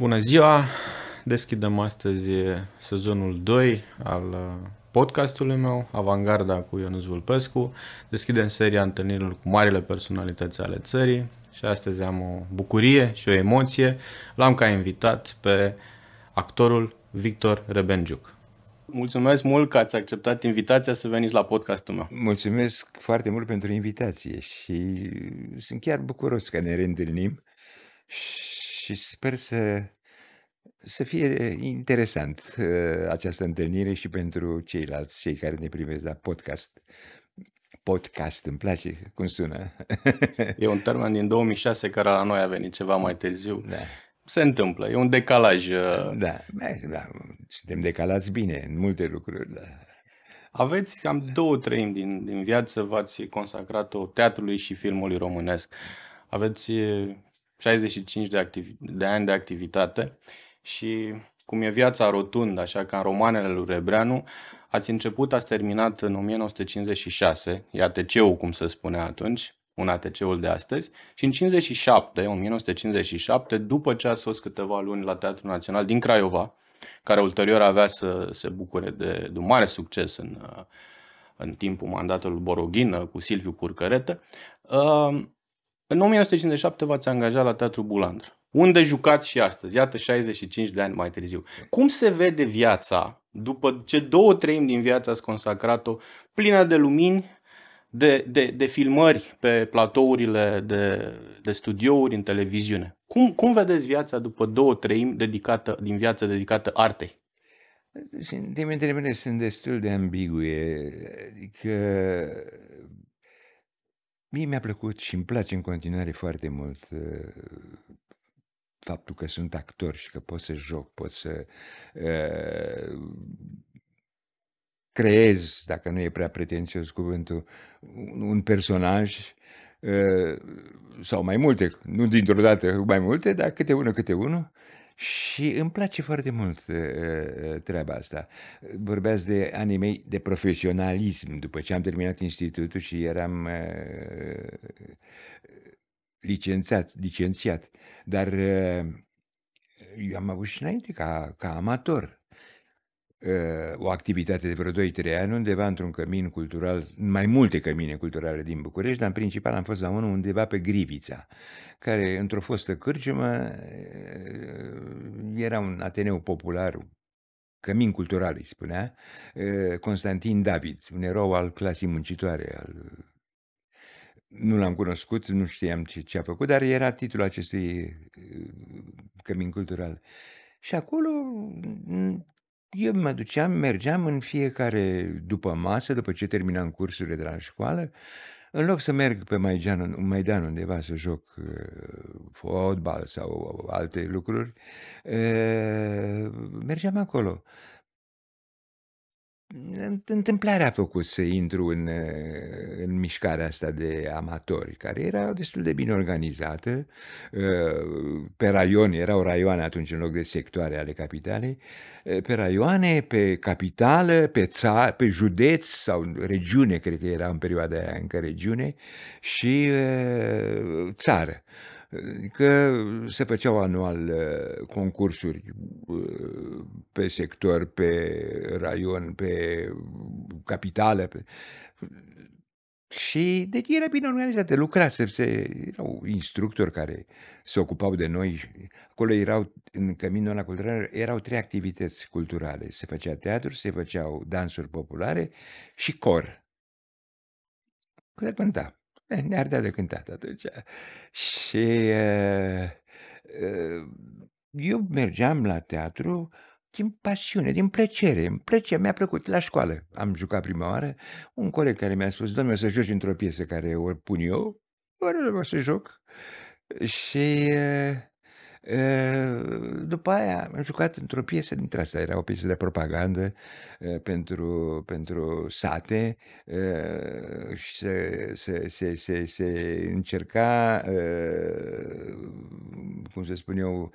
Bună ziua! Deschidem astăzi sezonul 2 al uh, podcastului meu, Avangarda cu Ionuț Vulpescu. Deschidem seria întâlnirilor cu marile personalități ale țării și astăzi am o bucurie și o emoție. L-am ca invitat pe actorul Victor Rebenjuc. Mulțumesc mult că ați acceptat invitația să veniți la podcastul meu. Mulțumesc foarte mult pentru invitație și sunt chiar bucuros că ne reîntâlnim și sper să, să fie interesant uh, această întâlnire și pentru ceilalți, cei care ne privesc la podcast. Podcast, îmi place cum sună. E un termen din 2006 care la noi a venit ceva mai târziu. Da se întâmplă, e un decalaj. Uh. Da, da, da, suntem decalați bine în multe lucruri. Da. Aveți cam două treimi din, din viață, v-ați consacrat-o teatrului și filmului românesc. Aveți 65 de, activi- de ani de activitate și cum e viața rotundă, așa ca în romanele lui Rebreanu, ați început, ați terminat în 1956, e ATC-ul cum se spunea atunci, un ATC-ul de astăzi, și în 57, 1957, după ce a fost câteva luni la Teatrul Național din Craiova, care ulterior avea să se bucure de, de un mare succes în, în timpul mandatului Boroghină cu Silviu Curcăretă, uh, în 1957 v-ați angajat la Teatru Bulandra, unde jucați și astăzi, iată 65 de ani mai târziu. Cum se vede viața după ce două treimi din viața ați consacrat-o plină de lumini, de, de, de filmări pe platourile de, de studiouri în televiziune? Cum, cum vedeți viața după două treimi dedicată, din viață dedicată artei? Sentimentele mine sunt destul de ambigue, adică Mie mi-a plăcut și îmi place în continuare foarte mult uh, faptul că sunt actor și că pot să joc, pot să uh, creez, dacă nu e prea pretențios cuvântul, un, personaj uh, sau mai multe, nu dintr-o dată mai multe, dar câte unul, câte unul, și îmi place foarte mult uh, uh treaba asta. Vorbeați de anime de profesionalism, după ce am terminat institutul și eram uh, licențat, licențiat. Dar uh, eu am avut și înainte ca, ca amator o activitate de vreo 2-3 ani undeva într-un cămin cultural, mai multe cămine culturale din București, dar în principal am fost la unul undeva pe Grivița, care într-o fostă cârciumă era un ateneu popular, cămin cultural îi spunea, Constantin David, un erou al clasii muncitoare, al nu l-am cunoscut, nu știam ce, ce a făcut, dar era titlul acestui cămin cultural. Și acolo eu mă duceam, mergeam în fiecare după masă, după ce terminam cursurile de la școală, în loc să merg pe Maidan, Maidan undeva să joc uh, fotbal sau alte lucruri, uh, mergeam acolo întâmplarea a făcut să intru în, în mișcarea asta de amatori, care era destul de bine organizată. Ă, pe raioane, erau raioane atunci în loc de sectoare ale capitalei, ă, pe raioane, pe capitală, pe, ța, pe județ sau regiune, cred că era în perioada aia încă regiune, și ă, țară că se făceau anual uh, concursuri uh, pe sector, pe raion, pe capitală. Pe... Și deci era bine organizată, lucra, se, se, erau instructori care se ocupau de noi. Acolo erau, în Căminul la Cultural, erau trei activități culturale. Se făcea teatru, se făceau dansuri populare și cor. Care da ne-ar dea de cântat atunci. Și uh, uh, eu mergeam la teatru din pasiune, din plăcere. Îmi plăcea, mi-a plăcut. La școală am jucat prima oară. Un coleg care mi-a spus, domnule, să joci într-o piesă care o pun eu. Ori o să joc. Și uh, după aia am jucat într-o piesă dintre asta, era o piesă de propagandă Eh, pentru, pentru sate eh, și se, se, se, se, se încerca, eh, cum să spun eu,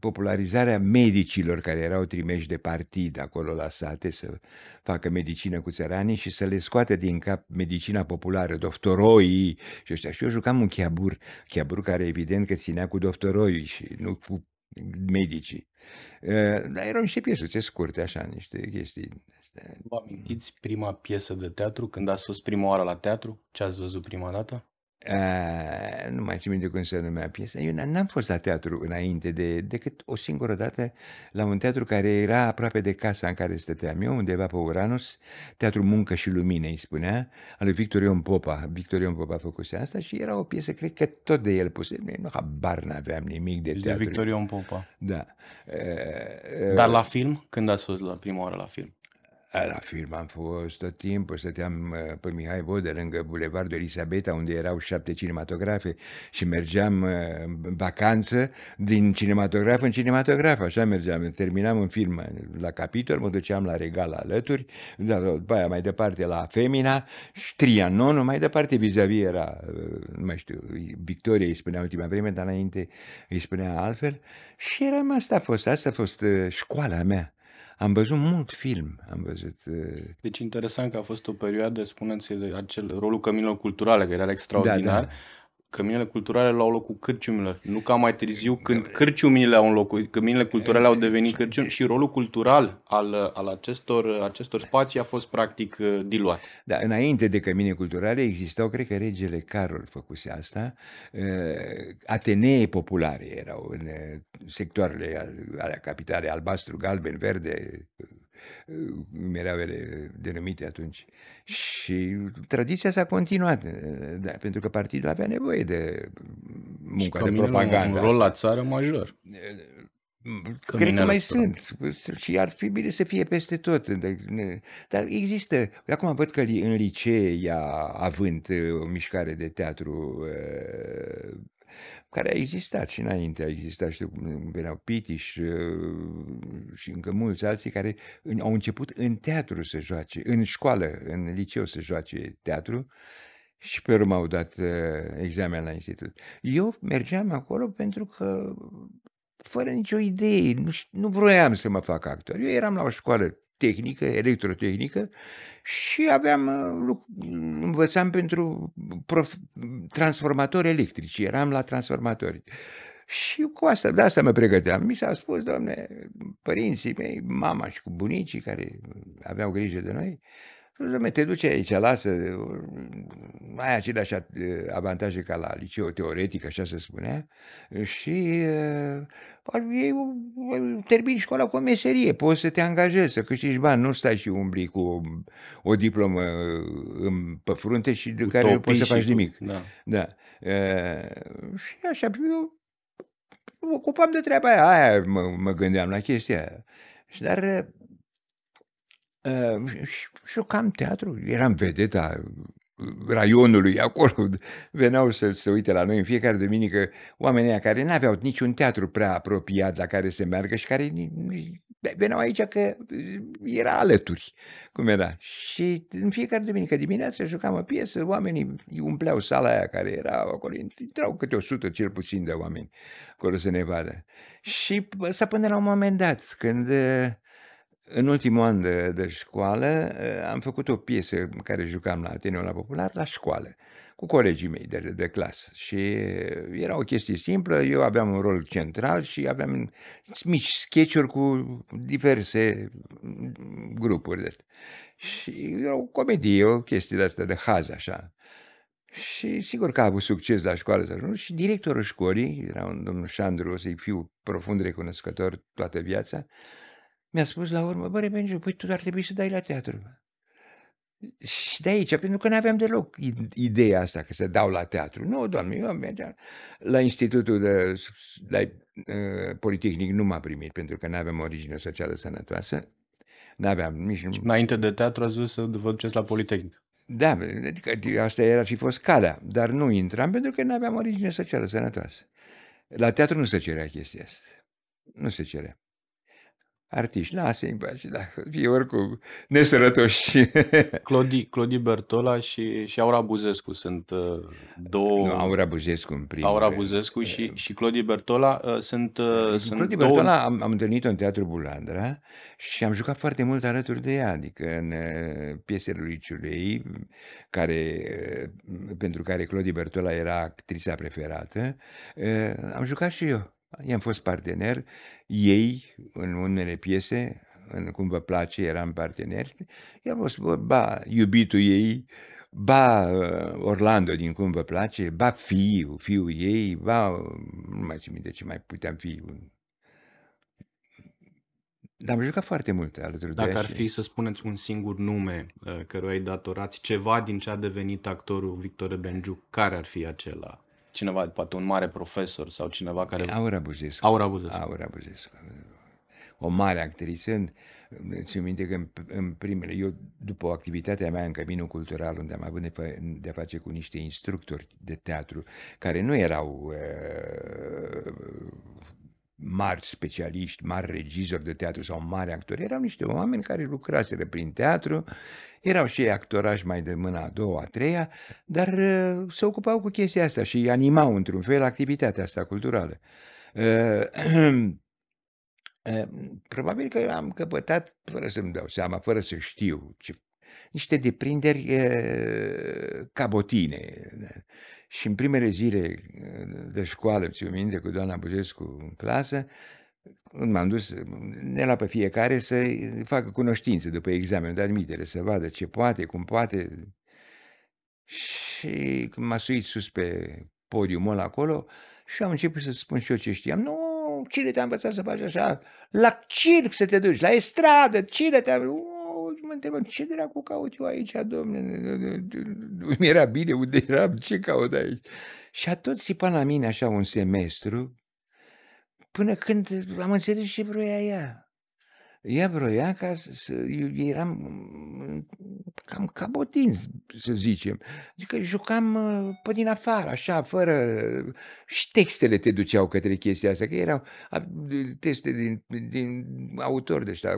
popularizarea medicilor care erau trimeși de partid acolo la sate să facă medicină cu țăranii și să le scoate din cap medicina populară, doftoroi și ăștia. Și eu jucam un chiabur, chiabur care evident că ținea cu doftoroi și nu cu medicii. Dar erau niște Ce scurte, așa, niște chestii. Vă amintiți prima piesă de teatru, când ați fost prima oară la teatru? Ce ați văzut prima dată? Uh, nu mai țin minte cum se numea piesa. Eu n-am fost la teatru înainte de, decât o singură dată la un teatru care era aproape de casa în care stăteam eu, undeva pe Uranus, Teatru Muncă și Lumine, îi spunea, al lui Ion Popa. Ion Popa făcuse asta și era o piesă, cred că tot de el pusă. Nu, habar n-aveam nimic de, de teatru. De Ion Popa. Da. Uh, uh, Dar la film? Când ați fost la prima oară la film? La film am fost tot timpul, stăteam uh, pe Mihai Bodă lângă Bulevardul Elisabeta, unde erau șapte cinematografe și mergeam uh, în vacanță din cinematograf în cinematograf, așa mergeam, terminam un film la capitol, mă duceam la Regal alături, după aia mai departe la Femina, Trianon, mai departe vis-a-vis era, uh, nu mai știu, Victoria îi spunea ultima vreme, dar înainte îi spunea altfel și eram, asta a fost, asta a fost școala mea am văzut mult film, am văzut... Uh, deci interesant că a fost o perioadă, spuneți, acel rolul căminilor culturale, care era extraordinar, da, da. Căminele culturale l-au locuit cârciumilor. Nu ca mai târziu da, când cârciumile au înlocuit, căminele culturale au devenit cârciumi și rolul cultural al, al acestor, acestor spații a fost practic uh, diluat. Da, înainte de cămine culturale existau, cred că regele Carol făcuse asta, uh, atenee populare erau în uh, sectoarele ale capitale, albastru, galben, verde, cum erau ele denumite atunci. Și tradiția s-a continuat, eh, da, pentru că partidul avea nevoie de munca și de propagandă. un rol asta. la țară major. Eh, cred că mai sunt și ar fi bine să fie peste tot. Dar există, acum văd că în licee ea având eh, o mișcare de teatru care a existat și înainte, a existat, și veneau Pitiș uh, și încă mulți alții care au început în teatru să joace, în școală, în liceu să joace teatru și pe urmă au dat uh, examen la institut. Eu mergeam acolo pentru că fără nicio idee, nu, nu vroiam să mă fac actor. Eu eram la o școală tehnică, electrotehnică și aveam, uh, învățam pentru prof, transformatori electrici, eram la transformatori. Și cu asta, de asta mă pregăteam. Mi s-a spus, domne, părinții mei, mama și cu bunicii care aveau grijă de noi, domne, te duce aici, lasă, uh, ai aceleași uh, avantaje ca la liceu teoretic, așa se spunea, și termini școala cu o meserie, poți să te angajezi, să câștigi bani, nu stai și umbli cu o, o diplomă în, pe frunte și de care nu poți să faci nimic. Da. da. E, și așa, eu mă ocupam de treaba aia, aia mă, mă gândeam la chestia aia. Dar uh, jucam teatru, eram vedeta raionului, acolo veneau să se uite la noi în fiecare duminică oamenii care nu aveau niciun teatru prea apropiat la care se meargă și care veneau aici că uh, era alături, cum era. Și în fiecare duminică dimineață jucam o piesă, oamenii umpleau sala aia care era acolo, intrau câte o sută cel puțin de oameni acolo să ne vadă. Și să până la un moment dat, când uh, în ultimul an de, de școală am făcut o piesă care jucam la Ateneul la Popular la școală cu colegii mei de, de clasă și era o chestie simplă, eu aveam un rol central și aveam mici sketch cu diverse grupuri. de Și era o comedie, o chestie de asta de haz așa. Și sigur că a avut succes la școală să ajung și directorul școlii, era un domnul Șandru, o să-i fiu profund recunoscător toată viața, uh, mi-a spus la urmă, bă, Rebenju, păi tu ar trebui să dai la teatru. Și de aici, pentru că nu aveam deloc ideea asta, că să dau la teatru. Nu, doamne, eu mergeam la Institutul de, la, uh, Politehnic, nu m-a primit, pentru că nu aveam origine socială sănătoasă. N-aveam nici... Deci, înainte de teatru a zis să vă duceți la Politehnic. Da, adică asta era și fost calea, dar nu intram pentru că nu aveam origine socială sănătoasă. La teatru nu se cerea chestia asta. Nu se cerea artiști. Lasă-i pace, da, fie oricum nesărătoși. Clodi, Clodi Bertola și, și Aura Buzescu sunt uh, două... Nu, Aura Buzescu în primul Aura Buzescu și, și Clodi Bertola uh, sunt, uh, Clodi sunt Clodi două... Bertola am, am întâlnit-o în Teatru Bulandra și am jucat foarte mult alături de ea, adică în uh, piesele lui Ciulei, care, pentru care Clodi Bertola era actrița preferată, uh, am jucat și eu. I-am fost partener, ei în unele piese, în cum vă place, eram parteneri, i-am fost, ba, iubitul ei, ba uh, Orlando din cum vă place, ba fiu, fiul ei, ba, nu mai țin de ce mai puteam fi. Dar am jucat foarte mult alături Dacă de Dacă ar fi să spuneți un singur nume uh, căruia ai datorați ceva din ce a devenit actorul Victor Benjuc, care ar fi acela? cineva, poate un mare profesor sau cineva care... Aura Buzescu. Aura Buzescu. Aura Buzescu. O mare actriță. Țin minte că în, în primele... Eu, după activitatea mea în Căminul cultural, unde am avut de-a face cu niște instructori de teatru, care nu erau uh, mari specialiști, mari regizori de teatru sau mari actori, erau niște oameni care lucraseră prin teatru, erau și actorași mai de mâna a doua, a treia, dar uh, se ocupau cu chestia asta și animau într-un fel activitatea asta culturală. Uh, uh, probabil că eu am căpătat, fără să-mi dau seama, fără să știu ce niște deprinderi e, cabotine. Și în primele zile uh, de școală, ți minte, cu doamna Bugescu în clasă, m-am dus, ne la pe fiecare să facă cunoștințe după examen de admitere, să vadă ce poate, cum poate. Și m-a suit sus pe podiumul acolo și am început să spun și eu ce știam. Nu, cine te-a învățat să faci așa? La circ să te duci, la estradă, cine te-a mă întrebam, ce dracu caut eu aici, domnule? Mi era bine unde eram, ce caut aici? Și a tot țipa la mine așa un semestru, până când am înțeles ce vroia ea ea vroia ca să, eram mm, cam cabotin, să zicem. Adică jucam uh, pe din afară, așa, fără... Și textele te duceau către chestia asta, că erau texte din, din autori de ăștia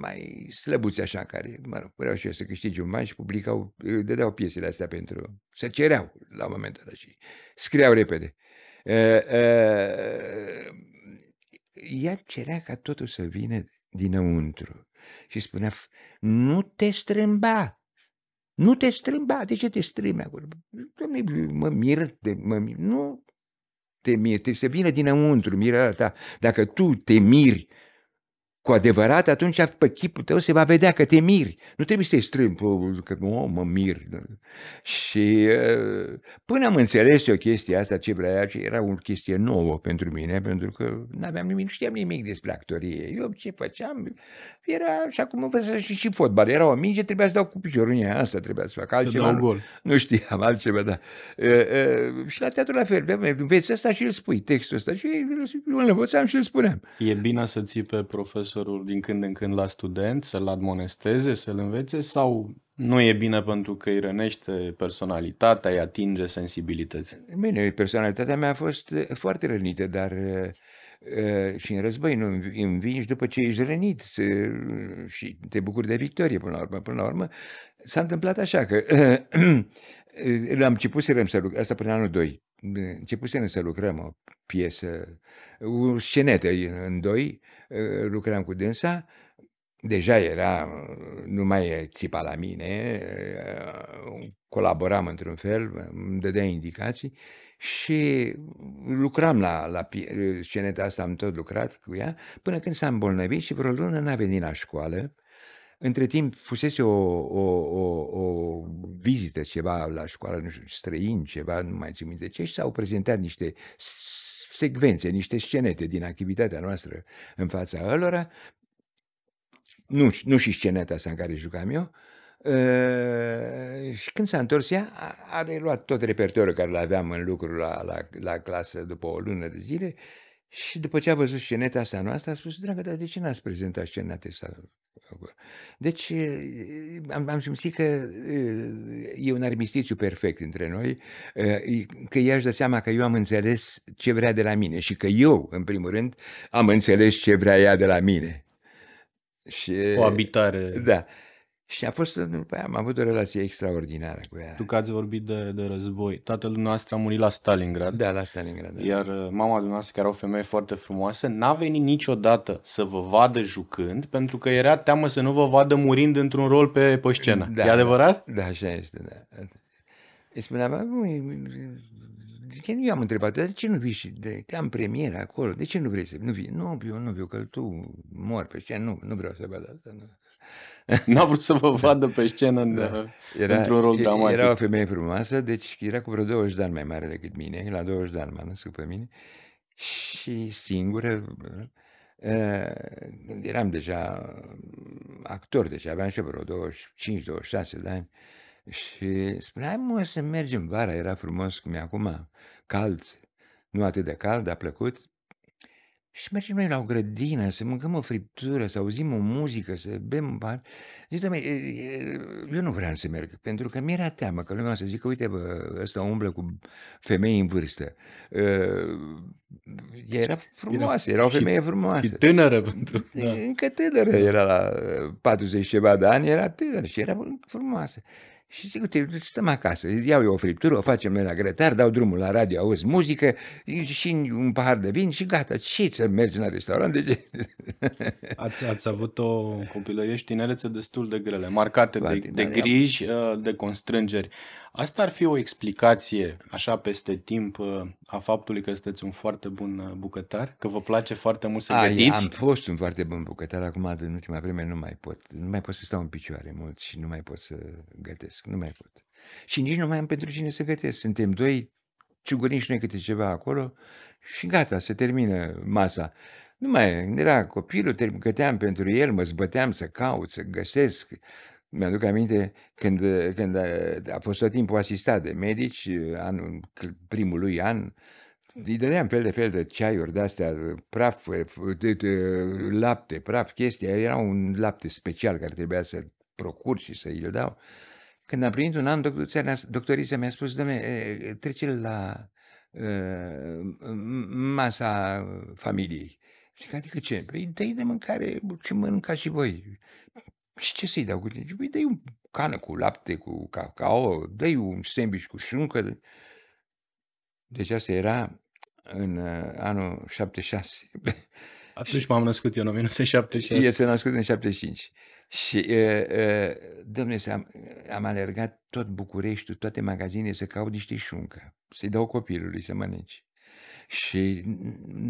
mai slăbuți așa, care, mă rog, vreau și eu să câștigi un bani și publicau, dădeau piesele astea pentru... Se cereau la momentul ăla și scriau repede. Uh, uh, ea cerea ca totul să vină dinăuntru și spunea, nu te strâmba, nu te strâmba, de ce te strâmbi acolo? mă mir, de, mă mir, nu te mir, trebuie să vină dinăuntru mirarea ta. Dacă tu te miri cu adevărat, atunci pe chipul tău se va vedea că te miri. Nu trebuie să te strâmbi, că oh, mă mir. Și ă, până am înțeles eu chestia asta, ce vrea ce era o chestie nouă pentru mine, pentru că nu aveam nimic, nu știam nimic despre actorie. Eu ce făceam, era, și acum învățasem și, și fotbal, era o minge, trebuia să dau cu piciorul în ea, asta trebuia să fac altceva. Să dau gol. Nu, nu știam altceva, da. E, ă, e, ă, și la teatru la fel, înveți asta și îl spui, textul ăsta, și îl învățam și îl spuneam. E bine să ții pe profesor profesorul din când în când la student, să-l admonesteze, să-l învețe sau nu e bine pentru că îi rănește personalitatea, îi atinge sensibilități? Bine, personalitatea mea a fost eh, foarte rănită, dar eh, eh, și în război nu învingi după ce ești rănit și te bucuri de victorie până la urmă. Până la urmă s-a întâmplat așa că am început să lucrăm, asta până anul 2, începusem să lucrăm piesă, o scenetă în doi, ă, lucram cu dânsa, deja era, nu mai țipa la mine, ă, colaboram într-un fel, îmi dădea indicații și lucram la, la sceneta asta, am tot lucrat cu ea, până când s-a îmbolnăvit și vreo lună n-a venit la școală. Între timp fusese o, o, o, o vizită ceva la școală, nu știu, străin, ceva, nu mai țin minte ce, și s-au prezentat niște secvențe, niște scenete din activitatea noastră în fața ălora, nu, nu și sceneta asta în care jucam eu, Uh, și când s-a întors ea, a, a reluat tot repertoriul care l-aveam în lucru la, la, la clasă după o lună de zile și după ce a văzut sceneta asta noastră, a spus, dragă, dar de ce n-ați prezentat sceneta asta acolo? Deci am, am simțit că e un armistițiu perfect între noi, că ea își dă seama că eu am înțeles ce vrea de la mine și că eu, în primul rând, am înțeles ce vrea ea de la mine. Și, o abitare. Da. Și a fost, după aia, am avut o relație extraordinară cu ea. Tu că ați vorbit de, de război. Tatăl dumneavoastră a murit la Stalingrad. Da, la Stalingrad. Da. Iar uh, mama dumneavoastră, care era o femeie foarte frumoasă, n-a venit niciodată să vă vadă jucând, pentru că era teamă să nu vă vadă murind într-un rol pe, pe scenă. Da, e adevărat? Da, da așa este, da. Îi spuneam, de ce nu am întrebat, de ce nu vii și de, te am premieră acolo, de ce nu vrei să nu vii? Nu, eu nu viu, că tu mor pe scenă, nu, nu vreau să văd asta. Nu. N-a vrut să vă vadă pe scenă în, da. Uh, era, într-un rol dramatic. Era o femeie frumoasă, deci era cu vreo 20 de ani mai mare decât mine, la 20 de ani m-a născut pe mine și singură. Uh, când eram deja uh, actor, deci aveam și vreo 25-26 de ani și spunea, hai mă să mergem vara, era frumos cum e acum, cald, nu atât de cald, dar plăcut, și mergem noi la o grădină, să mâncăm o friptură, să auzim o muzică, să bem bani. Zic, doamne, eu nu vreau să merg, pentru că mi-era teamă că lumea o să zică, uite, bă, ăsta umblă cu femei în vârstă. Ă, Ea era frumoasă, era o femeie frumoasă. Și tânără pentru... Da. Încă tânără, era la 40 ceva de ani, era tânără și era frumoasă. Și zic, uite, deci stăm acasă, iau eu o friptură, o facem noi la grătar, dau drumul la radio, auzi muzică și un pahar de vin și gata, ce să mergi la restaurant? De deci- ce? Ați, ați avut o copilărie și tinerețe destul de grele, marcate de, de griji, uh, de constrângeri. Asta ar fi o explicație, așa peste timp, uh, a faptului că sunteți un foarte bun uh, bucătar? Că vă place foarte mult să a, gătiți? Am fost un foarte bun bucătar, acum în ultima vreme nu mai pot. Nu mai pot să stau în picioare mult și nu mai pot să gătesc, nu mai pot. Și nici nu mai am pentru cine să gătesc. Suntem doi, ciugurim și noi câte ceva acolo și gata, se termină masa. Nu mai era copilul, găteam pentru el, mă zbăteam să caut, să găsesc, mi-aduc aminte când, când a fost tot timpul asistat de medici, anul, primul lui an, hm. îi dădeam fel de fel de ceaiuri de-astea, praf, de, de, lapte, praf, chestia. Era un lapte special care trebuia să procur și să îl dau. Când am primit un an, doctorița mi-a spus, domne, trece la masa familiei. Și adică ce? Păi dă de mâncare ce mănâncați și voi. Și ce să-i dau? tine? păi dă-i un cană cu lapte, cu cacao, dă-i un sandwich cu șuncă. Deci asta era în uh, anul 76. Atunci m-am născut eu în 1976. El s-a născut în 75. Și, uh, uh, domne, am, uh, am alergat tot Bucureștiul, toate magazinele să caut niște șuncă, să-i dau copilului să mănânci și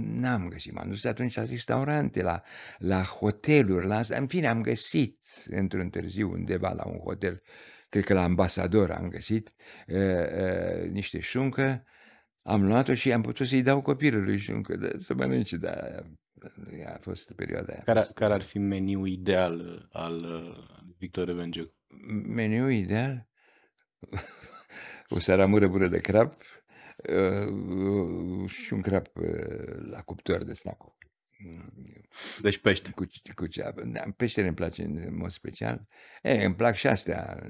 n-am găsit. M-am dus atunci la restaurante, la, la hoteluri, la În fine, am găsit într-un târziu undeva la un hotel, cred că la ambasador am găsit, uh, uh, niște șuncă, am luat-o și am putut să-i dau copilului șuncă de, da, să mănânce, dar a fost perioada aia. Care, care ar fi meniul ideal uh, al uh, Victor Evengiu? Meniul ideal? o saramură bună de crap, și un crap la cuptor de snack Deci pește. Cu, cu ceapă. Da, pește. îmi place în mod special. E, îmi plac și astea.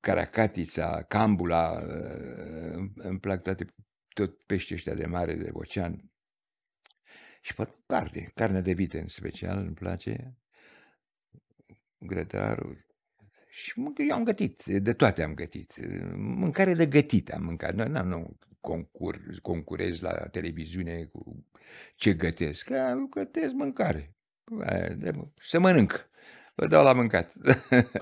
Caracatița, cambula, îmi plac toate, tot peștii ăștia de mare, de ocean. Și pot carne, carne de vite în special îmi place. Grătarul, și eu am gătit, de toate am gătit. Mâncare de gătit am mâncat. Nu, nu, nu concur, concurez la televiziune cu ce gătesc. că gătesc mâncare. Să mănânc. Vă dau la mâncat.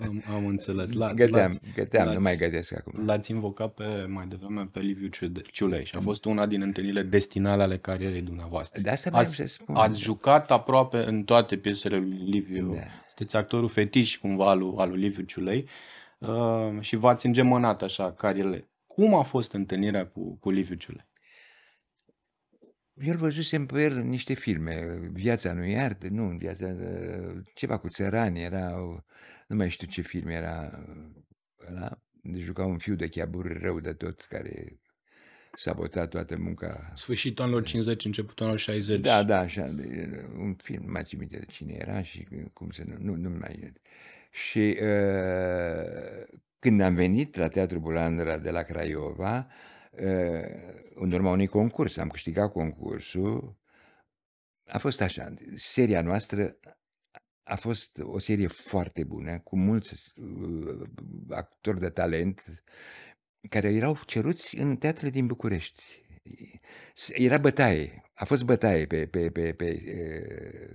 Am, am înțeles. La, găteam, găteam, nu mai gătesc acum. L-ați invocat pe, mai devreme pe Liviu Ciulei și a fost una din întâlnirile destinale ale carierei dumneavoastră. De da, asta ați, să spun. Ați jucat aproape în toate piesele lui Liviu da sunteți actorul fetiș cumva al, al lui Liviu Ciulei uh, și v-ați îngemănat așa carele. Cum a fost întâlnirea cu, cu Liviu Ciulei? Eu văzusem pe el niște filme, Viața nu iartă, nu, viața, uh, ceva cu țărani, era, nu mai știu ce film era, ăla, de juca un fiu de chiaburi rău de tot, care sabotat toată munca. Sfârșitul anilor 50, da. începutul anilor 60. Da, da, așa, un film, mai țin minte de cine era și cum se... Nu, nu mai... Și uh, când am venit la Teatrul Bulandra de la Craiova, uh, în urma unui concurs, am câștigat concursul, a fost așa, seria noastră a fost o serie foarte bună, cu mulți uh, actori de talent care erau ceruți în teatrele din București. Era bătaie, a fost bătaie pe, pe, pe, pe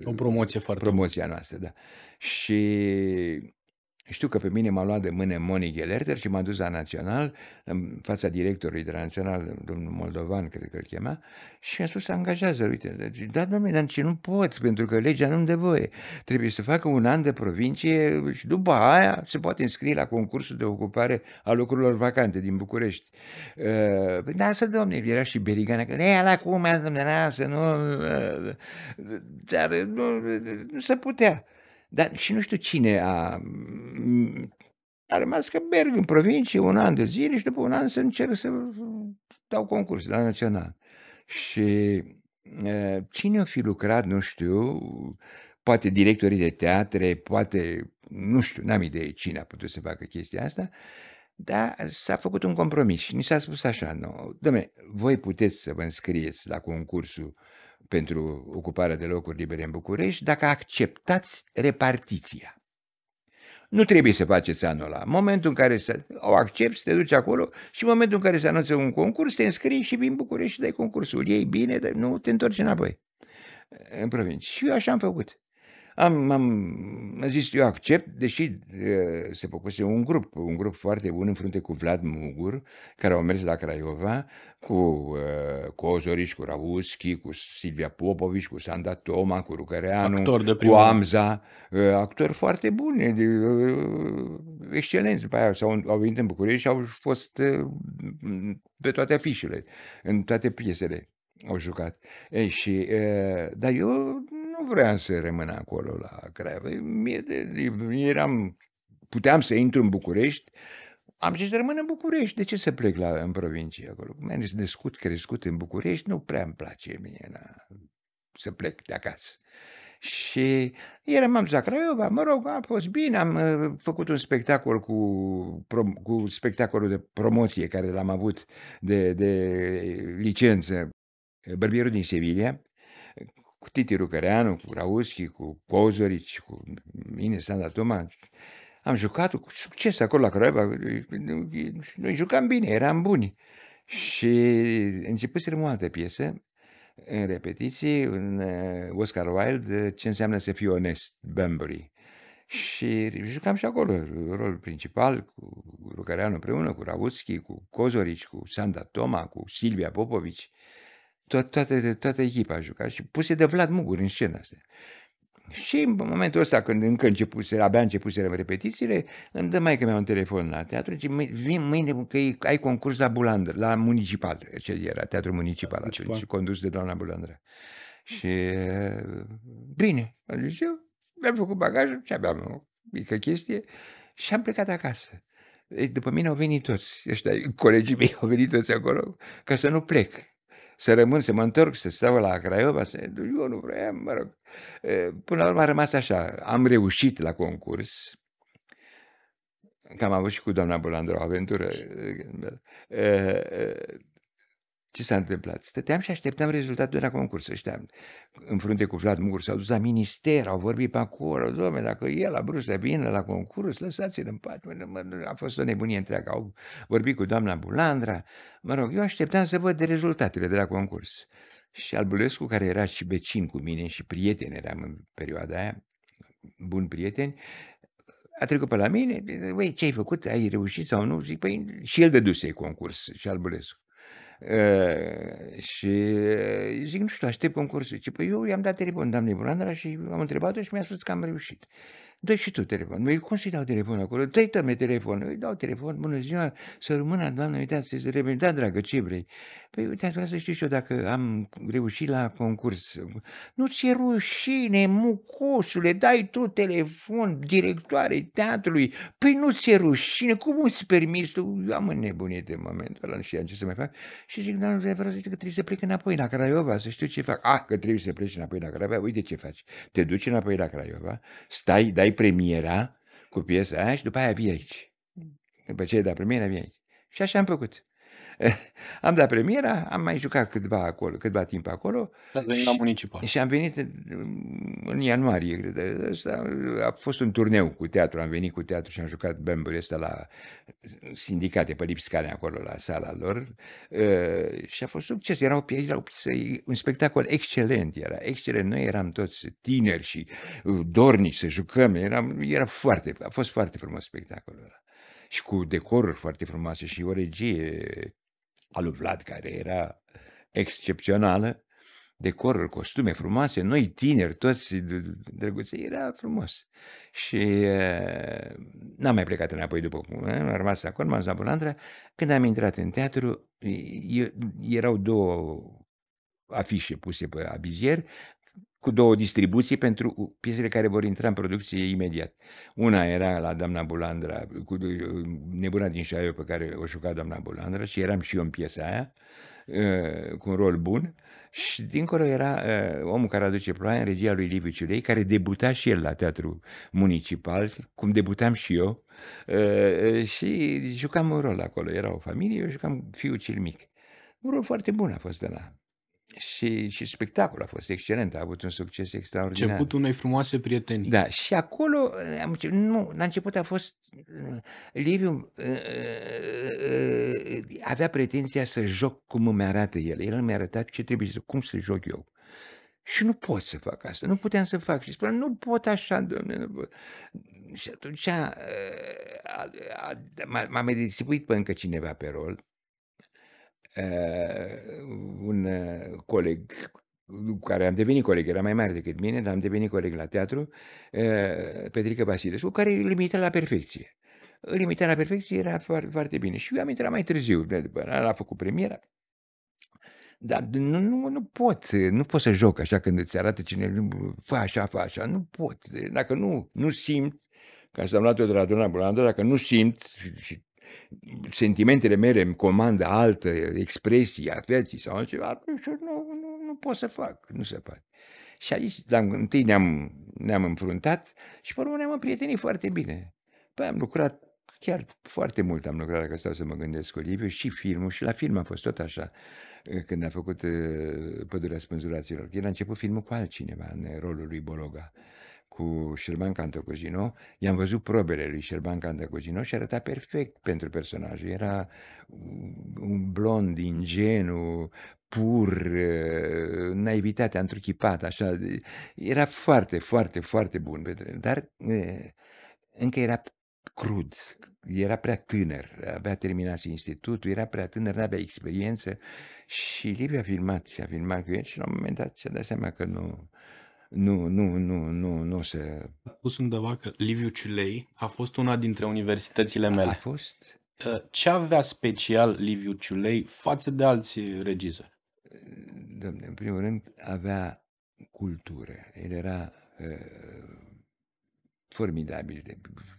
o promoție eh, foarte promoția noastră, da. Și știu că pe mine m-a luat de mână Moni Gelerter și m-a dus la Național, în fața directorului de la Național, domnul Moldovan, cred că îl chema, și a spus, angajează, uite, deci, da, domnule, dar ce nu pot, pentru că legea nu-mi dă voie. Trebuie să facă un an de provincie și după aia se poate înscrie la concursul de ocupare a locurilor vacante din București. Uh, păi, da, să, domne, era și Berigana, că, e, la cum, să nu... Uh, dar nu, nu se putea. Dar și nu știu cine a... A rămas că merg în provincie un an de zile și după un an să încerc să dau concurs la național. Și cine a fi lucrat, nu știu, poate directorii de teatre, poate, nu știu, n-am idee cine a putut să facă chestia asta, dar s-a făcut un compromis și ni s-a spus așa, nu, domne, voi puteți să vă înscrieți la concursul uh, pentru ocuparea de locuri libere în București dacă acceptați repartiția. Nu trebuie să faceți anul ăla. Momentul în care să o accepti, te duci acolo și în momentul în care se anunță un concurs, te înscrii și vin în București și dai concursul. Ei bine, dar nu te întorci înapoi în provincie. Și eu așa am făcut. Am, am zis, eu accept, deși se făcuse un grup, un grup foarte bun în frunte cu Vlad Mugur, care au mers la Craiova, cu Cozoriș, cu Rauschi, cu Silvia Popovici, cu Sanda Toma, cu Rucăreanu, cu Amza, actori foarte buni, excelenți. După aia au, au venit în București și au fost pe toate afișele, în toate piesele au jucat. Ei, și, dar eu nu vreau să rămân acolo la Craiova. Mie de, eram, puteam să intru în București, am zis, rămân în București, de ce să plec la, în provincie acolo? Mi-am zis, născut, crescut în București, nu prea îmi place mie na, să plec de acasă. Și ieri am la Craiova, mă rog, a fost bine, am uh, făcut un spectacol cu, pro, cu spectacolul de promoție care l-am avut de, de licență, Bărbierul din Sevilla, cu Titi Rucăreanu, cu Rauschi, cu Cozorici, cu mine, Sanda Toma. Am jucat cu succes acolo la Croiva. Noi jucam bine, eram buni. Și începuserăm o altă piesă, în repetiții, în uh, Oscar Wilde, ce înseamnă să fii onest, Bambury. Și jucam și acolo rolul principal cu Rucăreanu împreună, cu Rauschi, cu Cozorici, cu Sanda Toma, cu Silvia Popovici toată, toată, toată echipa a jucat și puse de Vlad Mugur în scena asta. Și în momentul ăsta, când încă începuse, abia începuserăm repetițiile, îmi dă mai că mi-au un telefon la teatru, și vin mâine că ai concurs la Bulandra, la municipal, ce era, teatru municipal, municipal. atunci, condus de doamna Bulandra. Și bine, am zis eu, mi-am făcut bagajul ce aveam o mică chestie și am plecat acasă. După mine au venit toți, ăștia, colegii mei au venit toți acolo ca să nu plec să rămân, să mă întorc, să stau la Craiova, să... eu nu vreau, mă rog. Până la urmă a rămas așa. Am reușit la concurs, că am avut și cu doamna Bolandro o aventură. Ce s-a întâmplat? Stăteam și așteptam rezultatul de la concurs. Ăștia, în frunte cu Vlad Mugur, s-au dus la minister, au vorbit pe acolo, domne, dacă el la să vină la concurs, lăsați-l în pat. A fost o nebunie întreagă. Au vorbit cu doamna Bulandra. Mă rog, eu așteptam să văd de rezultatele de la concurs. Și Albulescu, care era și vecin cu mine și prieten eram în perioada aia, bun prieteni, a trecut pe la mine, băi, ce ai făcut, ai reușit sau nu? Zic, păi, și el dăduse concurs, și Albulescu. Uh, și zic, nu știu, aștept concursul. Ce, păi eu i-am dat telefon doamnei Brandra și am întrebat-o și mi-a spus că am reușit dă și tu telefon. Măi, cum să-i dau telefon acolo? Dă-i tău telefon. Îi dau telefon, bună ziua, să rămână, doamnă, uitați, să trebuie. Da, dragă, ce vrei? Păi, uite, vreau să știu și eu dacă am reușit la concurs. Nu ți-e rușine, mucosule, dai tu telefon directoarei teatrului. Păi nu ți-e rușine, cum îți permis tu? Eu am înnebunit în momentul ăla, nu știam ce să mai fac. Și zic, doamnă, vreau să că trebuie să plec înapoi la Craiova, să știu ce fac. Ah, că trebuie să pleci înapoi la Craiova, uite ce faci. Te duci înapoi la Craiova, stai, dai dai premiera cu piesa aia și după aia vii aici. Mm. După ce ai dat premiera, vii aici. Și așa am făcut. am dat premiera, am mai jucat câtva acolo, câtva timp acolo. Da, da, și, la municipal. Și am venit în ianuarie, cred. Asta a fost un turneu cu teatru. Am venit cu teatru și am jucat bambul ăsta la sindicate, pe lipscale acolo, la sala lor. Ă, și a fost succes. Era, o, era un spectacol excelent. Era excelent. Noi eram toți tineri și uh, dornici să jucăm. Era, era foarte, a fost foarte frumos spectacolul ăla și cu decoruri foarte frumoase și o regie a lui Vlad, care era excepțională, decoruri, costume frumoase, noi tineri, toți drăguții, era frumos. Și uh, n-am mai plecat înapoi după cum eh, am rămas acolo, m-am zis la Când am intrat în teatru, erau două afișe puse pe abizier, cu două distribuții pentru piesele care vor intra în producție imediat. Una era la doamna Bulandra, cu uh, nebuna din șaiu pe care o juca doamna Bulandra și eram și eu în piesa aia, uh, cu un rol bun. Și dincolo era uh, omul care aduce ploaia în regia lui Liviu Ciulei, care debuta și el la teatru municipal, cum debutam și eu. Și jucam un rol acolo. Era o familie, eu jucam fiul cel mic. Un rol foarte bun a fost de la și, și spectacolul a fost excelent, a avut un succes extraordinar. Început unei frumoase prietenii. Da, și acolo, eh, am, nu, la început a fost, eh, Liviu uh, uh, avea pretenția să joc cum îmi arată el. El mi-a arătat ce trebuie să, cum să joc eu. Și nu pot să fac asta, nu puteam să fac. Și spun, nu pot așa, domnule, nu pot. Și atunci m-a mai distribuit pe încă cineva pe rol, Eh, un eh, coleg care am devenit coleg, era mai mare decât mine, dar am devenit coleg la teatru, eh, Petrică Basilescu, care îl limita la perfecție. Îl limita la perfecție, era foarte, foarte bine. Și eu am intrat mai târziu, l-a făcut premiera, dar nu, nu, nu pot, nu pot să joc așa când îți arată cine, fa așa, fa așa, nu pot. Dacă nu, nu simt, ca să am luat-o de la Dona Bulandă, dacă nu simt și sentimentele mele îmi comandă altă expresie a sau altceva, atunci nu, nu, nu pot să fac, nu se poate. Și aici, la, întâi ne-am, ne-am înfruntat și pe urmă ne-am prietenit foarte bine. Păi am lucrat chiar foarte mult am lucrat, dacă stau să mă gândesc cu Liviu, și filmul, și la film a fost tot așa, eh, când a făcut eh, Pădurea Spânzuraților. El a început filmul cu altcineva, în rolul lui Bologa cu Șerban Cantacuzino, i-am văzut probele lui Șerban Cantacuzino și arăta perfect pentru personajul. Era un blond ingenu, pur, uh, naivitatea întruchipată, așa. Era foarte, foarte, foarte bun. Dar uh, încă era crud, era prea tânăr, abia terminat institutul, era prea tânăr, n-avea experiență și Liviu a filmat și a filmat cu el și la un moment dat și-a dat seama că nu, nu, nu, nu, nu, nu se... A spus undeva că Liviu Ciulei a fost una dintre universitățile mele. A fost? Ă, ce avea special Liviu Ciulei față de alți regizori? Domne, în primul rând avea cultură. El era uh, formidabil. De,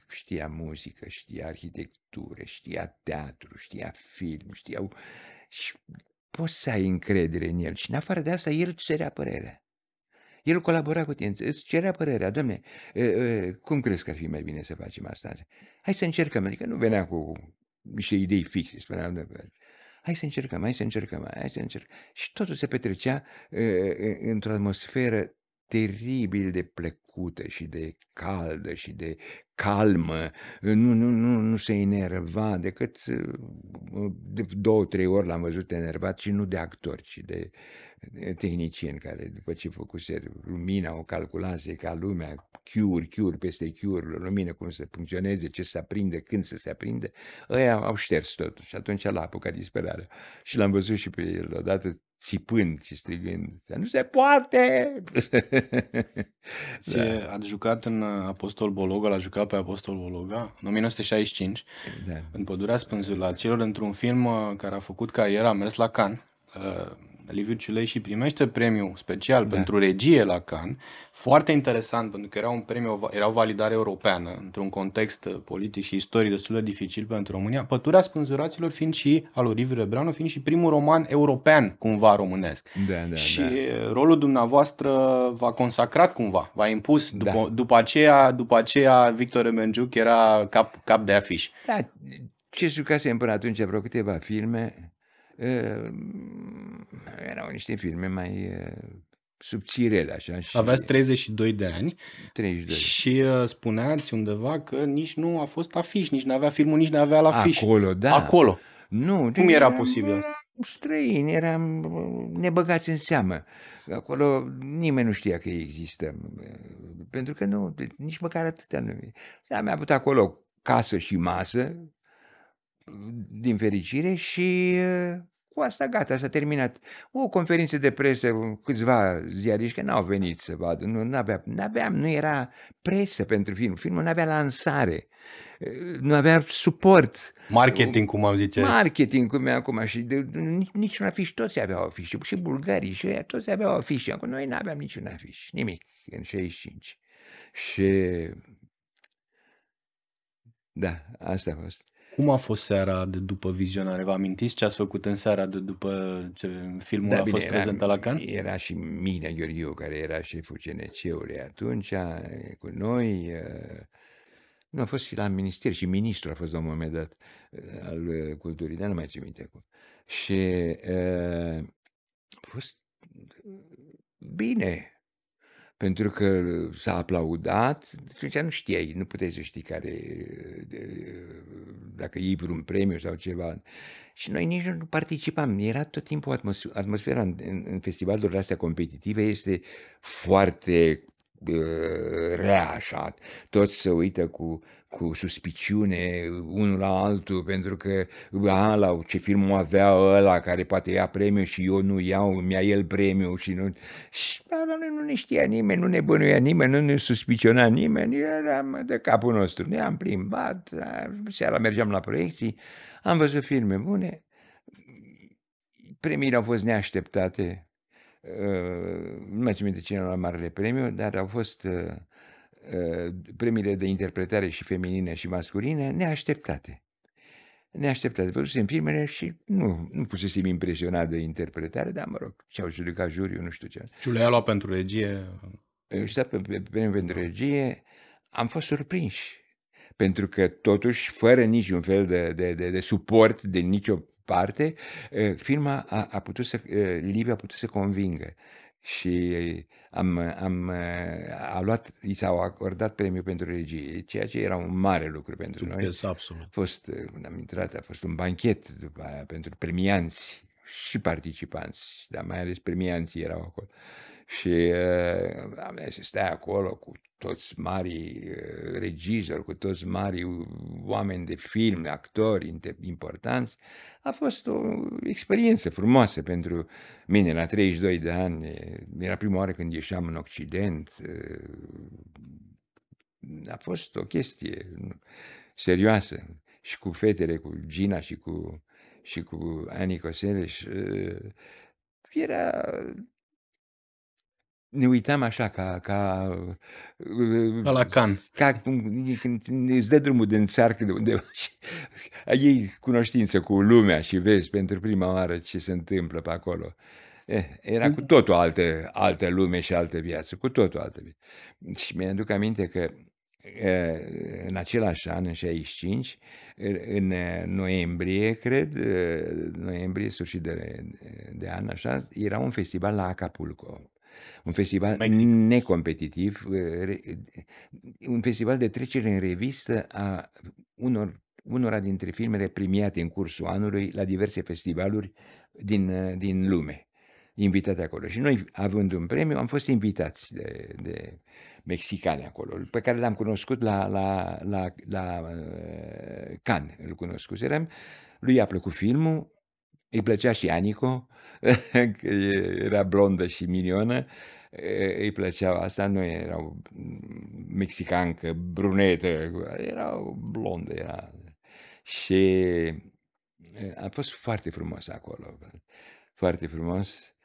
știa muzică, știa arhitectură, știa teatru, știa film, știau... Și poți să ai încredere în el. Și în afară de asta, el îți cerea părerea. El colabora cu tine, îți cerea părerea, domne, cum crezi că ar fi mai bine să facem asta? Hai să încercăm, adică nu venea cu niște idei fixe, spuneam, hai să încercăm, hai să încercăm, hai să încercăm. Și totul se petrecea într-o atmosferă teribil de plăcută și de caldă și de calmă, nu, nu, nu, nu se enerva decât uh, de două, trei ori l-am văzut enervat și nu de actori, ci de tehnicieni care după ce făcuse lumina o calculase ca lumea, chiuri, chiuri peste chiuri, lumină cum să funcționeze, ce se aprinde, când să se aprinde, ăia au șters tot și atunci l-a apucat disperarea. Și l-am văzut și pe el odată țipând și strigând, nu se poate! da. a jucat în uh, Apostol Bologa, l-a jucat pe Apostol Bologa în 1965, da. în Pădurea Spânzulaților, într-un film uh, care a făcut cariera, a mers la Cannes, uh, Liviu Ciulei și primește premiu special da. pentru regie la Cannes, foarte interesant pentru că era un premiu, era o validare europeană într-un context uh, politic și istoric destul de dificil pentru România, Pătura spânzuraților fiind și al lui Liviu Rebreanu, fiind și primul roman european cumva românesc. Da, da, și da. Uh, rolul dumneavoastră v-a consacrat cumva, v-a impus da. după, da. după aceea, după aceea Victor Emengiuc era cap, cap de afiș. Da, ce jucasem până atunci vreo câteva filme, Ehm, erau niște filme mai subțirele, așa. Și Aveați 32 de ani 32. și uh, spuneați undeva că nici nu a fost afiș, nici nu avea filmul, nici nu avea la afiș. Acolo, da. Acolo. Nu. Cum deci era posibil? Eram străini, eram uh, nebăgați în seamă. Acolo nimeni nu știa că există. Uh, pentru că nu, deci nici măcar atâtea nu. a avut acolo casă și masă, din fericire și uh, cu asta gata, s-a terminat. O conferință de presă, uh, câțiva ziariști, că n-au venit să vadă, nu n-avea, aveam nu era presă pentru film, filmul nu avea lansare, uh, nu avea suport. Marketing, cum am zice. Marketing, cum e acum, și de, nici, un afiș, toți aveau afișe, și bulgarii, și ea, toți aveau afișe, acum noi nu aveam niciun afiș, nimic, în 65. Și da, asta a fost. Cum a fost seara de după vizionare? Vă amintiți ce ați făcut în seara de după ce filmul da, a bine, fost era, prezentat la Cannes? Era și Mina Gheorghiu, care era șeful CNC-ului atunci, cu noi. Nu, a fost și la minister și ministru a fost la un moment dat al culturii, dar nu mai țin minte acum. Și a fost bine, pentru că s-a aplaudat, atunci nu știai, nu puteai să știi care, dacă iei vreun premiu sau ceva. Și noi nici nu participam, era tot timpul atmosf- atmosfera în, în, în festivalurile astea competitive este foarte uh, rea așa, toți se uită cu, cu suspiciune unul la altul pentru că, a, la ce film avea ăla care poate ia premiu și eu nu iau, mi-a el premiu și nu... Și nu, nu ne știa nimeni, nu ne bănuia nimeni, nu ne suspiciona nimeni, eram de capul nostru. Ne-am plimbat, seara mergeam la proiecții, am văzut filme bune, premiile au fost neașteptate, uh, nu mai țin minte cine la Marele Premiu, dar au fost uh, Uh, premiile de interpretare și feminine și masculine neașteptate. Neașteptate. Văzusem filmele și nu, nu fusesem impresionat de interpretare, dar mă rog, ce-au judecat juriu, nu știu ce. le-a luat pentru regie. Uh, și da, pe, pe, pe, pentru regie am fost surprinși. Pentru că, totuși, fără niciun fel de, de, de, de suport de nicio parte, uh, firma a, a putut să, Liviu a putut să convingă și am, am, a luat, i s-au acordat premiul pentru regie, ceea ce era un mare lucru pentru Succes noi. absolut. A fost, când am intrat, a fost un banchet după aia pentru premianți și participanți, dar mai ales premianții erau acolo. Și uh, am să stai acolo cu toți mari uh, regizori, cu toți mari oameni de film, actori importanți, a fost o experiență frumoasă pentru mine. La 32 de ani, uh, era prima oară când ieșeam în Occident, a fost o chestie serioasă. Și cu fetele, cu Gina și cu, și cu Ani Coseleș, era ne uitam așa ca... Ca, ca la can. Ca când îți dă drumul din țarcă de undeva și ai cunoștință cu lumea și vezi pentru prima oară ce se întâmplă pe acolo. Eh, era cu mm. totul alte, alte lume și alte viață, cu totul alte viață. Și mi-aduc aminte că în același an, în 65, în noiembrie, cred, noiembrie, sfârșit de, de an, așa, era un festival la Acapulco. Un festival Magnific. necompetitiv, uh, un festival de trecere în revistă a unor, unora dintre filmele premiate în cursul anului la diverse festivaluri din, uh, din lume invitate acolo. Și noi, având un premiu, am fost invitați de, de mexicani acolo, pe care l-am cunoscut la, la, la, la uh, Cannes, îl cunoscuserăm. Lui a plăcut filmul, îi plăcea și Anico, era blondă și minionă, îi plăcea asta, nu erau mexicancă, brunetă, erau blonde. Era. Și a fost foarte frumos acolo, foarte frumos.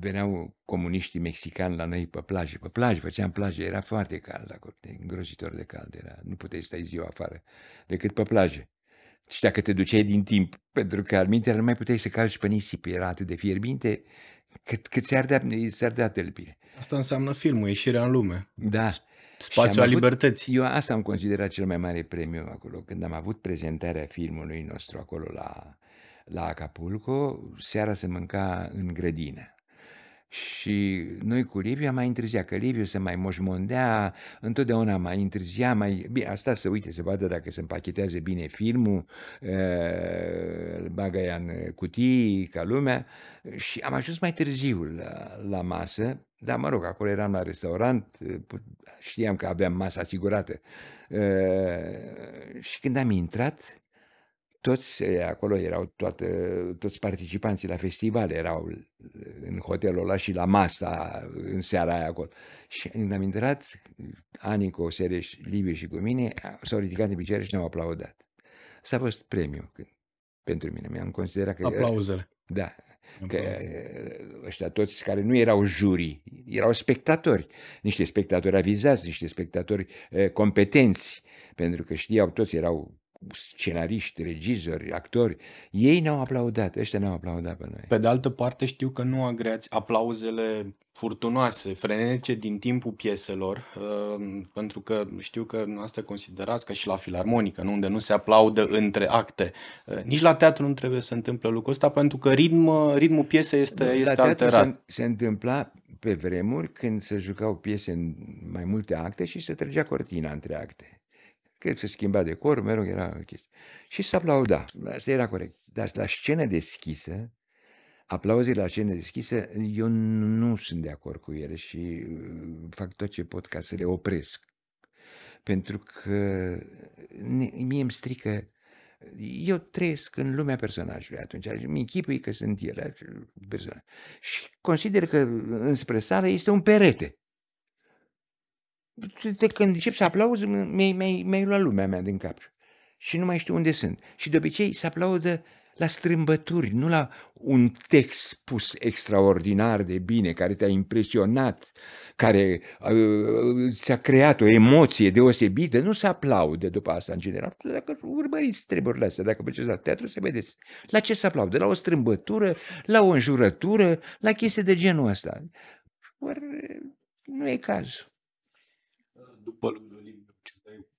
Veneau comuniștii mexicani la noi pe plajă, pe plajă, făceam plajă, era foarte cald acolo, îngrozitor de cald era, nu puteai stai ziua afară, decât pe plajă și dacă te duceai din timp, pentru că al nu mai puteai să calci pe nisip, era atât de fierbinte, cât, cât se ardea, se dea tălpire. Asta înseamnă filmul, ieșirea în lume. Da. Spațiul libertății. Eu asta am considerat cel mai mare premiu acolo. Când am avut prezentarea filmului nostru acolo la, la Acapulco, seara se mânca în grădină. Și noi cu Liviu am mai întârziat, că Liviu se mai moșmondea, întotdeauna mai întârzia, mai... Bine, asta să uite, se vadă dacă se împachetează bine filmul, îl bagă în cutii ca lumea și am ajuns mai târziu la, la masă, dar mă rog, acolo eram la restaurant, știam că aveam masa asigurată. Și când am intrat, toți eh, acolo erau, toată, toți participanții la festival erau eh, în hotelul ăla și la masa eh, în seara aia acolo. Și când am intrat, Anico, Sereș, Liviu și cu mine s-au ridicat în picioare și ne-au aplaudat. S-a fost premiu când, pentru mine. Mi-am considerat că... Aplauzele. Da, că ăștia toți care nu erau juri erau spectatori, niște spectatori avizați, niște spectatori competenți, pentru că știau toți, erau scenariști, regizori, actori, ei ne-au aplaudat, ăștia ne-au aplaudat pe noi. Pe de altă parte știu că nu agreați aplauzele furtunoase, frenetice din timpul pieselor, uh, pentru că știu că asta considerați ca și la filarmonică, unde nu se aplaudă între acte. Uh, nici la teatru nu trebuie să întâmple lucrul ăsta, pentru că ritm, ritmul piesei este, la este alterat. Se, se întâmpla pe vremuri când se jucau piese în mai multe acte și se trăgea cortina între acte. Că se schimba decorul, mă rog, era o chestie. Și se aplauda. Asta era corect. Dar la scenă deschisă, aplauzele la scenă deschisă, eu nu sunt de acord cu ele și uh, fac tot ce pot ca să le opresc. Pentru că mie îmi strică eu trăiesc în lumea personajului atunci, mi închipui că sunt el și consider că înspre sală este un perete de când încep să aplauz, mi-ai, mi mi luat lumea mea din cap și nu mai știu unde sunt. Și de obicei se aplaudă la strâmbături, nu la un text pus extraordinar de bine, care te-a impresionat, care uh, ți-a creat o emoție deosebită, nu se aplaude după asta în general. Dacă urmăriți treburile astea, dacă mergeți la teatru, să vedeți la ce se aplaude, la o strâmbătură, la o înjurătură, la chestii de genul ăsta. Or, nu e cazul după lui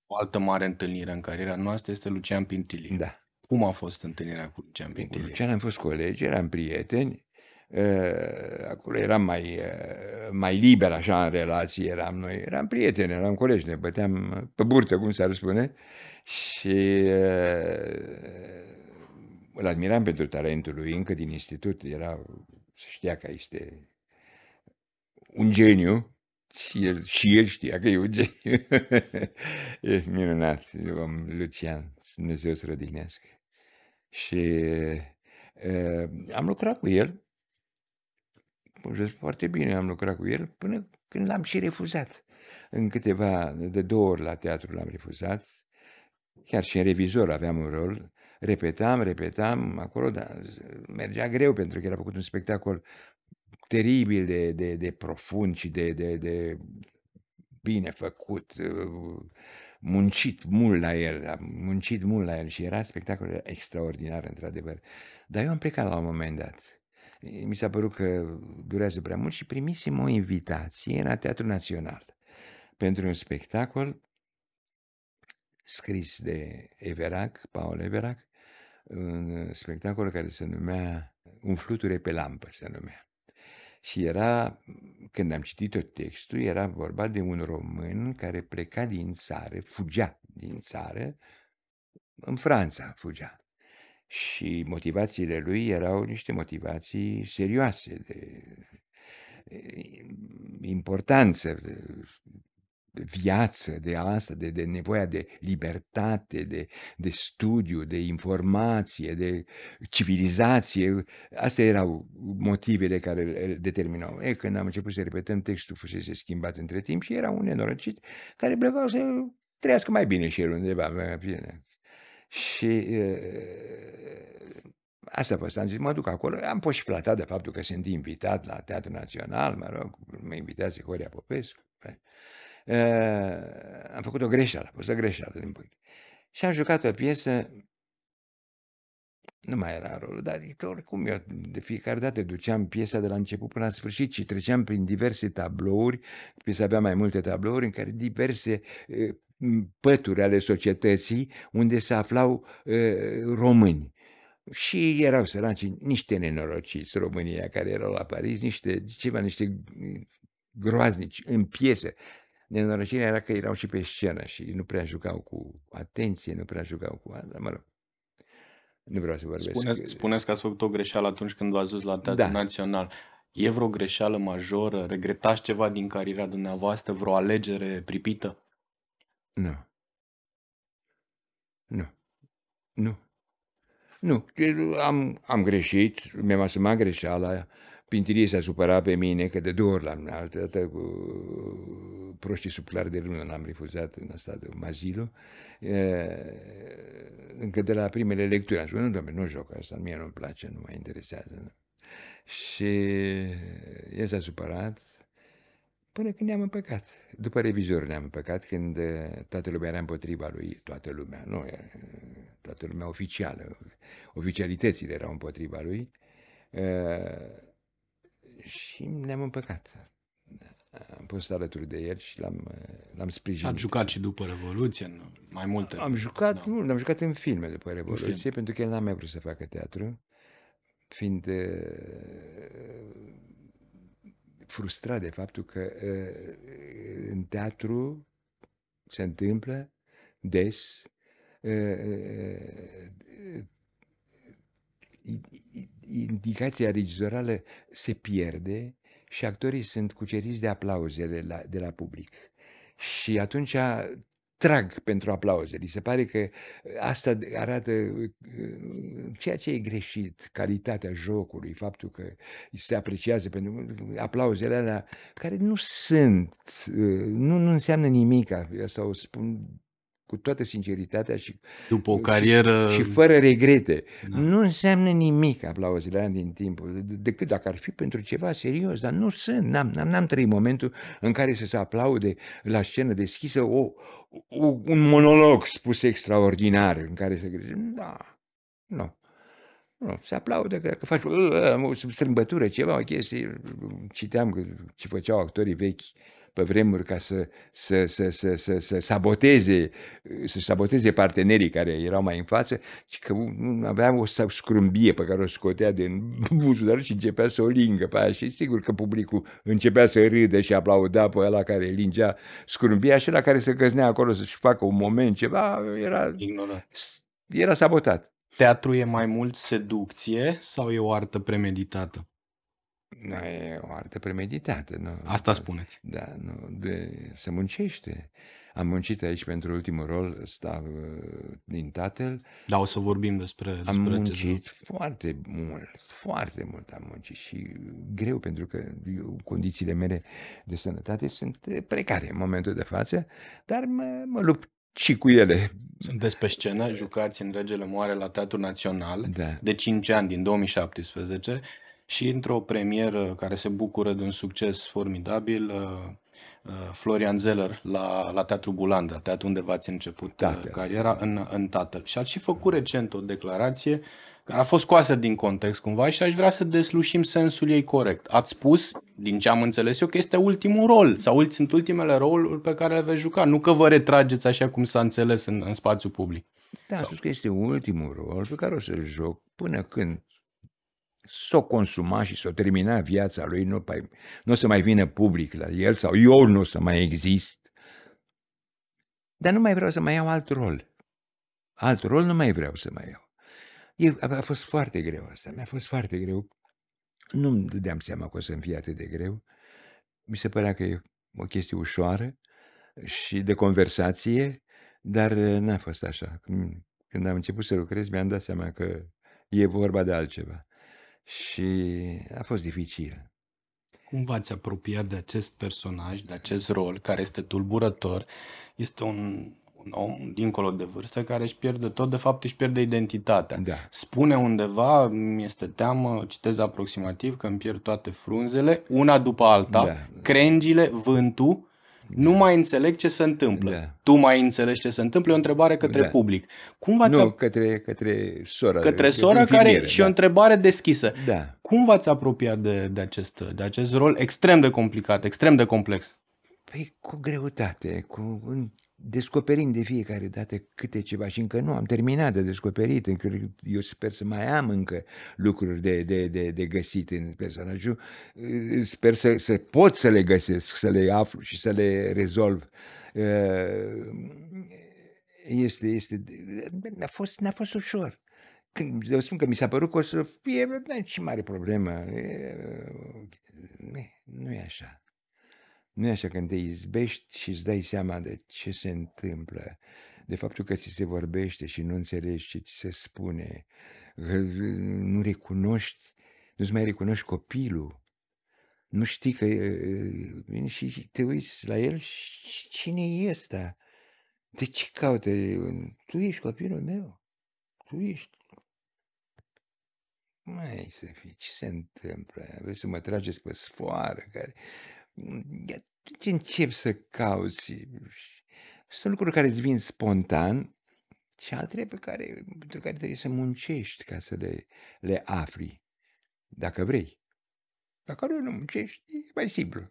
o altă mare întâlnire în cariera noastră este Lucian Pintilie. Da. Cum a fost întâlnirea cu Lucian Pintilie? Cu Lucian am fost colegi, eram prieteni, ă, acolo eram mai, ă, mai liber așa în relații, eram noi, eram prieteni, eram colegi, ne băteam pe burtă, cum s-ar spune, și ă, îl admiram pentru talentul lui încă din institut, era, să știa că este un geniu și el, și el știa că e un geniu. e minunat, om Lucian, Dumnezeu să rădinească. Și uh, am lucrat cu el, foarte bine am lucrat cu el, până când l-am și refuzat. În câteva, de două ori la teatru l-am refuzat, chiar și în revizor aveam un rol, repetam, repetam acolo, dar mergea greu pentru că era făcut un spectacol teribil de, de, de profund și de, de, de bine făcut, uh, muncit mult la el, am muncit mult la el și era spectacol extraordinar, într-adevăr. Dar eu am plecat la un moment dat. Mi s-a părut că durează prea mult și primisem o invitație la Teatrul Național pentru un spectacol scris de Everac, Paul Everac, un spectacol care se numea Un fluture pe lampă, se numea. Și era, când am citit tot textul, era vorba de un român care pleca din țară, fugea din țară, în Franța fugea. Și motivațiile lui erau niște motivații serioase de importanță viață, de asta, de, de nevoia de libertate, de, de studiu, de informație, de civilizație. Astea erau motivele care îl determinau. E, când am început să repetăm, textul fusese schimbat între timp și era un nenorocit care pleca să trăiască mai bine și el undeva. Mai bine. Și e, ă, asta a fost. Am zis, mă duc acolo. Am fost și flatat de faptul că sunt invitat la Teatrul Național, mă rog, mă invitează Horia Popescu. Uh, uh, am făcut o greșeală, a fost o greșeală din punct. Și am jucat o piesă, nu mai era rolul, dar oricum eu de fiecare dată duceam piesa de la început până la sfârșit și treceam prin diverse tablouri, piesa avea mai multe tablouri în care diverse uh, pături ale societății unde se aflau uh, români. Și erau săraci niște nenorociți România care erau la Paris, niște, ceva, niște mm, groaznici în piesă. Nenorocirea era că erau și pe scenă și nu prea jucau cu atenție, nu prea jucau cu asta, mă rog. Nu vreau să vorbesc. Spune, spuneți că ați făcut o greșeală atunci când v-ați dus la Teatru da. Național. E vreo greșeală majoră? Regretați ceva din cariera dumneavoastră? Vreo alegere pripită? Nu. Nu. Nu. Nu. Am, am greșit, mi-am asumat greșeala Pintirie s-a supărat pe mine, că de două ori l-am altă dată cu proștii suplari de lună l-am refuzat în asta de Mazilu. încă de la primele lecturi am spus, nu, domnule, nu joc asta, mie nu-mi place, nu mă interesează. Și el s-a supărat până când ne-am împăcat. După revizor ne-am împăcat, când toată lumea era împotriva lui, toată lumea, nu, toată lumea oficială, oficialitățile erau împotriva lui. E, și ne-am împăcat. Am pus alături de el și l-am, l-am sprijinit. A jucat și după Revoluție, în mai multe? Am jucat, da. nu, am jucat în filme după Revoluție, film. pentru că el n-a mai vrut să facă teatru, fiind uh, frustrat de faptul că uh, în teatru se întâmplă des uh, uh, uh indicația regizorală se pierde și actorii sunt cuceriți de de la, de la public. Și atunci trag pentru aplauze. Li se pare că asta arată uh, ceea ce e greșit, calitatea jocului, faptul că se apreciază pentru aplauzele alea care nu sunt, uh, nu, nu înseamnă nimic, asta o spun cu toată sinceritatea și după o carieră și, și fără regrete. Da. Nu înseamnă nimic aplauzele alea din timp, decât dacă ar fi pentru ceva serios, dar nu sunt, n-am, n-am, n-am trăit momentul în care să se aplaude la scenă deschisă o, o, un monolog spus extraordinar în care să crede. da, nu. Nu, se aplaudă că, că faci ă, ă, ă, o strâmbătură, ceva, o chestie. Citeam ce făceau actorii vechi pe vremuri ca să, să, să, să, să, să saboteze, să saboteze partenerii care erau mai în față, ci că avea o scrumbie pe care o scotea din buzunar și începea să o lingă pe aia și sigur că publicul începea să râde și aplauda pe ăla care lingea scrumbia și la care se căznea acolo să-și facă un moment ceva, era, era sabotat. Teatru e mai mult seducție sau e o artă premeditată? Nu, e o artă premeditată. Nu, Asta spuneți. Da, nu, de, se muncește. Am muncit aici pentru ultimul rol, stav uh, din tatăl. Da, o să vorbim despre, despre Am muncit ce foarte mult, foarte mult am muncit și greu pentru că eu, condițiile mele de sănătate sunt precare în momentul de față, dar mă, mă lupt și cu ele. Sunteți pe scenă, jucați în Regele Moare la Teatrul Național da. de 5 ani, din 2017 și într-o premieră care se bucură de un succes formidabil, uh, uh, Florian Zeller la, la Teatru Bulanda, teatru unde v-ați început uh, Tatăl. cariera în, în Tatăl. Și ați și făcut recent o declarație care a fost scoasă din context cumva și aș vrea să deslușim sensul ei corect. Ați spus, din ce am înțeles eu, că este ultimul rol sau sunt ultimele roluri pe care le veți juca, nu că vă retrageți așa cum s-a înțeles în, în spațiu public. Da, sau... spus că este ultimul rol pe care o să-l joc până când s o consuma și s o termina viața lui, nu, păi, nu o să mai vină public la el sau eu nu o să mai exist. Dar nu mai vreau să mai iau alt rol. Alt rol nu mai vreau să mai iau. E, a, a fost foarte greu asta, mi-a fost foarte greu. Nu-mi dădeam seama că o să-mi fie atât de greu. Mi se părea că e o chestie ușoară și de conversație, dar uh, n-a fost așa. Când am început să lucrez, mi-am dat seama că e vorba de altceva și a fost dificil. Cum v-ați apropiat de acest personaj, de acest rol, care este tulburător? Este un, un om dincolo de vârstă care își pierde tot, de fapt își pierde identitatea. Da. Spune undeva, mi este teamă, citez aproximativ că îmi pierd toate frunzele, una după alta, da. crengile, vântul, nu mai înțeleg ce se întâmplă. Da. Tu mai înțelegi ce se întâmplă? E o întrebare către da. public. Cum v-ați nu, ap- către, către sora. Către sora care da. și o întrebare deschisă. Da. Cum v-ați apropiat de, de, acest, de acest rol extrem de complicat, extrem de complex? Păi cu greutate, cu descoperind de fiecare dată câte ceva și încă nu am terminat de descoperit, încă eu sper să mai am încă lucruri de, de, de, de găsit în personajul, sper să, să pot să le găsesc, să le aflu și să le rezolv. Este, este, n-a fost, n-a fost ușor. Când eu spun că mi s-a părut că o să fie, nu e ce mare problemă, e, nu e așa. Nu e așa când te izbești și îți dai seama de ce se întâmplă, de faptul că ți se vorbește și nu înțelegi ce ți se spune, nu recunoști, nu-ți mai recunoști copilul, nu știi că... și te uiți la el și cine e ăsta? De ce caută? Tu ești copilul meu, tu ești mai să fii, ce se întâmplă? Vreți să mă trageți pe sfoară? Care ce începi să cauți? Sunt lucruri care îți vin spontan și altele pe care, pentru care trebuie să muncești ca să le, le afli, dacă vrei. Dacă nu muncești, e mai simplu.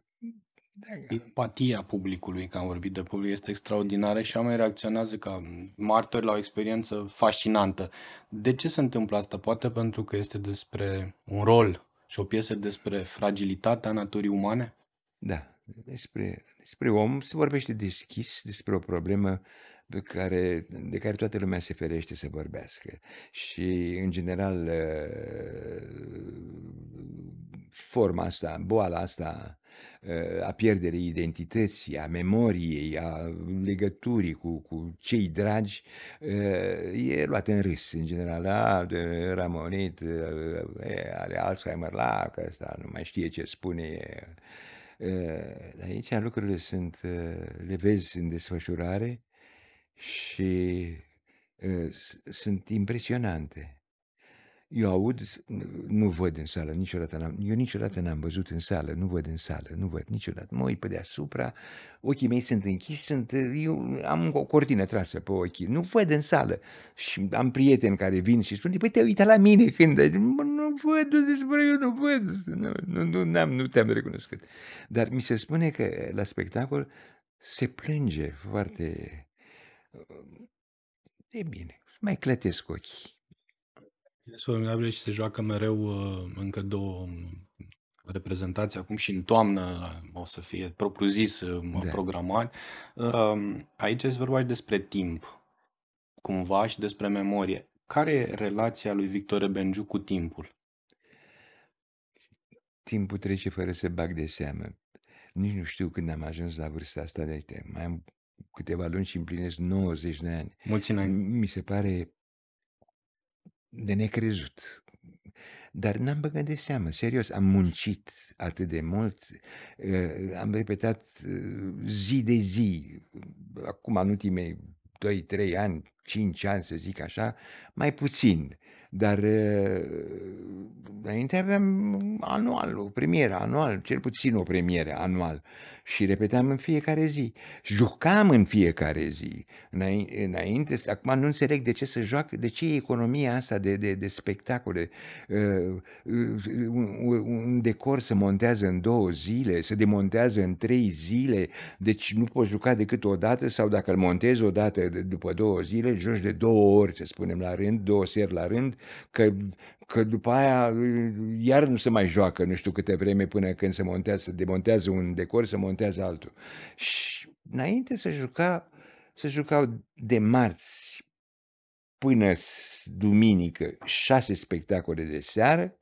Dacă... Empatia publicului, că am vorbit de public, este extraordinară și oamenii reacționează ca martori la o experiență fascinantă. De ce se întâmplă asta? Poate pentru că este despre un rol și o piesă despre fragilitatea naturii umane? Da, despre, despre om se vorbește deschis despre o problemă pe care, de care toată lumea se ferește să vorbească. Și, în general, ă, forma asta, boala asta ă, a pierderii identității, a memoriei, a legăturii cu, cu cei dragi, ă, e luată în râs, în general. A, Ramonit e, are Alzheimer la că asta nu mai știe ce spune, e, Eh, aici lucrurile sunt, eh, le vezi în desfășurare și eh, sunt impresionante. Eu aud, nu văd în sală, niciodată n-am, eu niciodată n-am văzut în sală, nu văd în sală, nu văd niciodată. Mă uit pe deasupra, ochii mei sunt închiși, sunt, eu am o cortină trasă pe ochi, nu văd în sală. Și am prieteni care vin și spun, păi te uita la mine când, nu văd, despre. Deci, eu nu văd, nu, nu, nu, am nu te-am recunoscut. Dar mi se spune că la spectacol se plânge foarte... Uh, e bine, mai clătesc ochii formidabile și se joacă mereu uh, încă două um, reprezentații acum și în toamnă uh, o să fie propriu-zis uh, da. programat. Um, aici este vorba și despre timp, cumva și despre memorie. Care e relația lui Victor Benju cu timpul? Timpul trece fără să bag de seamă. Nici nu știu când am ajuns la vârsta asta de aici. Mai am câteva luni și împlinesc 90 de ani. Mulți ani. Mi se pare de necrezut. Dar n-am băgat de seamă, serios, am muncit atât de mult, ă, am repetat ă, zi de zi, acum în ultimei 2-3 ani, 5 ani să zic așa, mai puțin, dar înainte aveam anual, o premieră anual, cel puțin o premieră anual și repetam în fiecare zi. Jucam în fiecare zi. Înainte, acum nu înțeleg de ce se joacă, de ce e economia asta de, de, de spectacole. Uh, un, un decor se montează în două zile, se demontează în trei zile, deci nu poți juca decât o dată sau dacă îl montezi o dată după două zile, joci de două ori, să spunem la rând, două seri la rând, că, că după aia iar nu se mai joacă nu știu câte vreme până când se montează, se demontează un decor, se montează altul. Și înainte se juca, se jucau de marți până duminică șase spectacole de seară,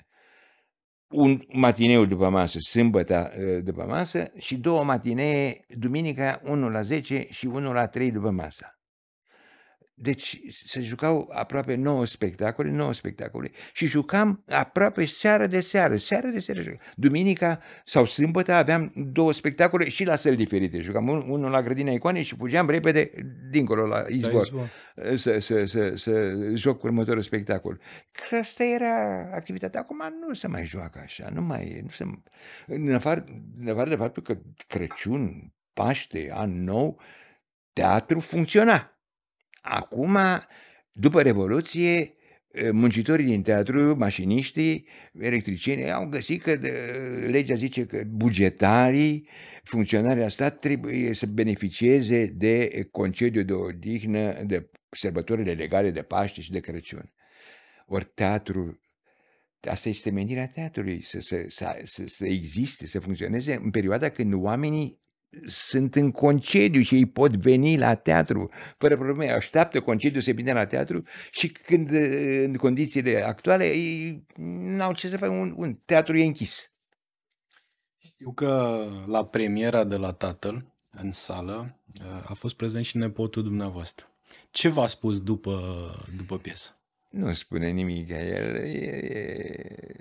un matineu după masă, sâmbătă ă, după masă și două matinee, duminica unul la 10 și unul la 3 după masă. Deci se jucau aproape 9 spectacole, 9 spectacole și jucam aproape seară de seară, seară de seară. Duminica sau sâmbătă aveam două spectacole și la săli diferite. Jucam un, unul la grădina icoanei și fugeam repede dincolo la izvor, la izvor. Uh, să, să, să, să joc următorul spectacol. Că asta era activitatea. Acum nu se mai joacă așa, nu mai e. Nu se... în, afară, în afară de faptul că Crăciun, Paște, An Nou, teatru funcționa Acum, după Revoluție, muncitorii din teatru, mașiniștii, electricieni, au găsit că legea zice că bugetarii, funcționarii stat trebuie să beneficieze de concediu de odihnă, de sărbătorile legale de Paște și de Crăciun. Ori teatru, asta este menirea teatrului, să, să, să, să, să existe, să funcționeze în perioada când oamenii sunt în concediu și ei pot veni la teatru fără probleme, așteaptă concediu să vină la teatru și când în condițiile actuale ei n-au ce să facă, un, un teatru e închis. Știu că la premiera de la tatăl, în sală, a fost prezent și nepotul dumneavoastră. Ce v-a spus după, după piesă? nu spune nimic, el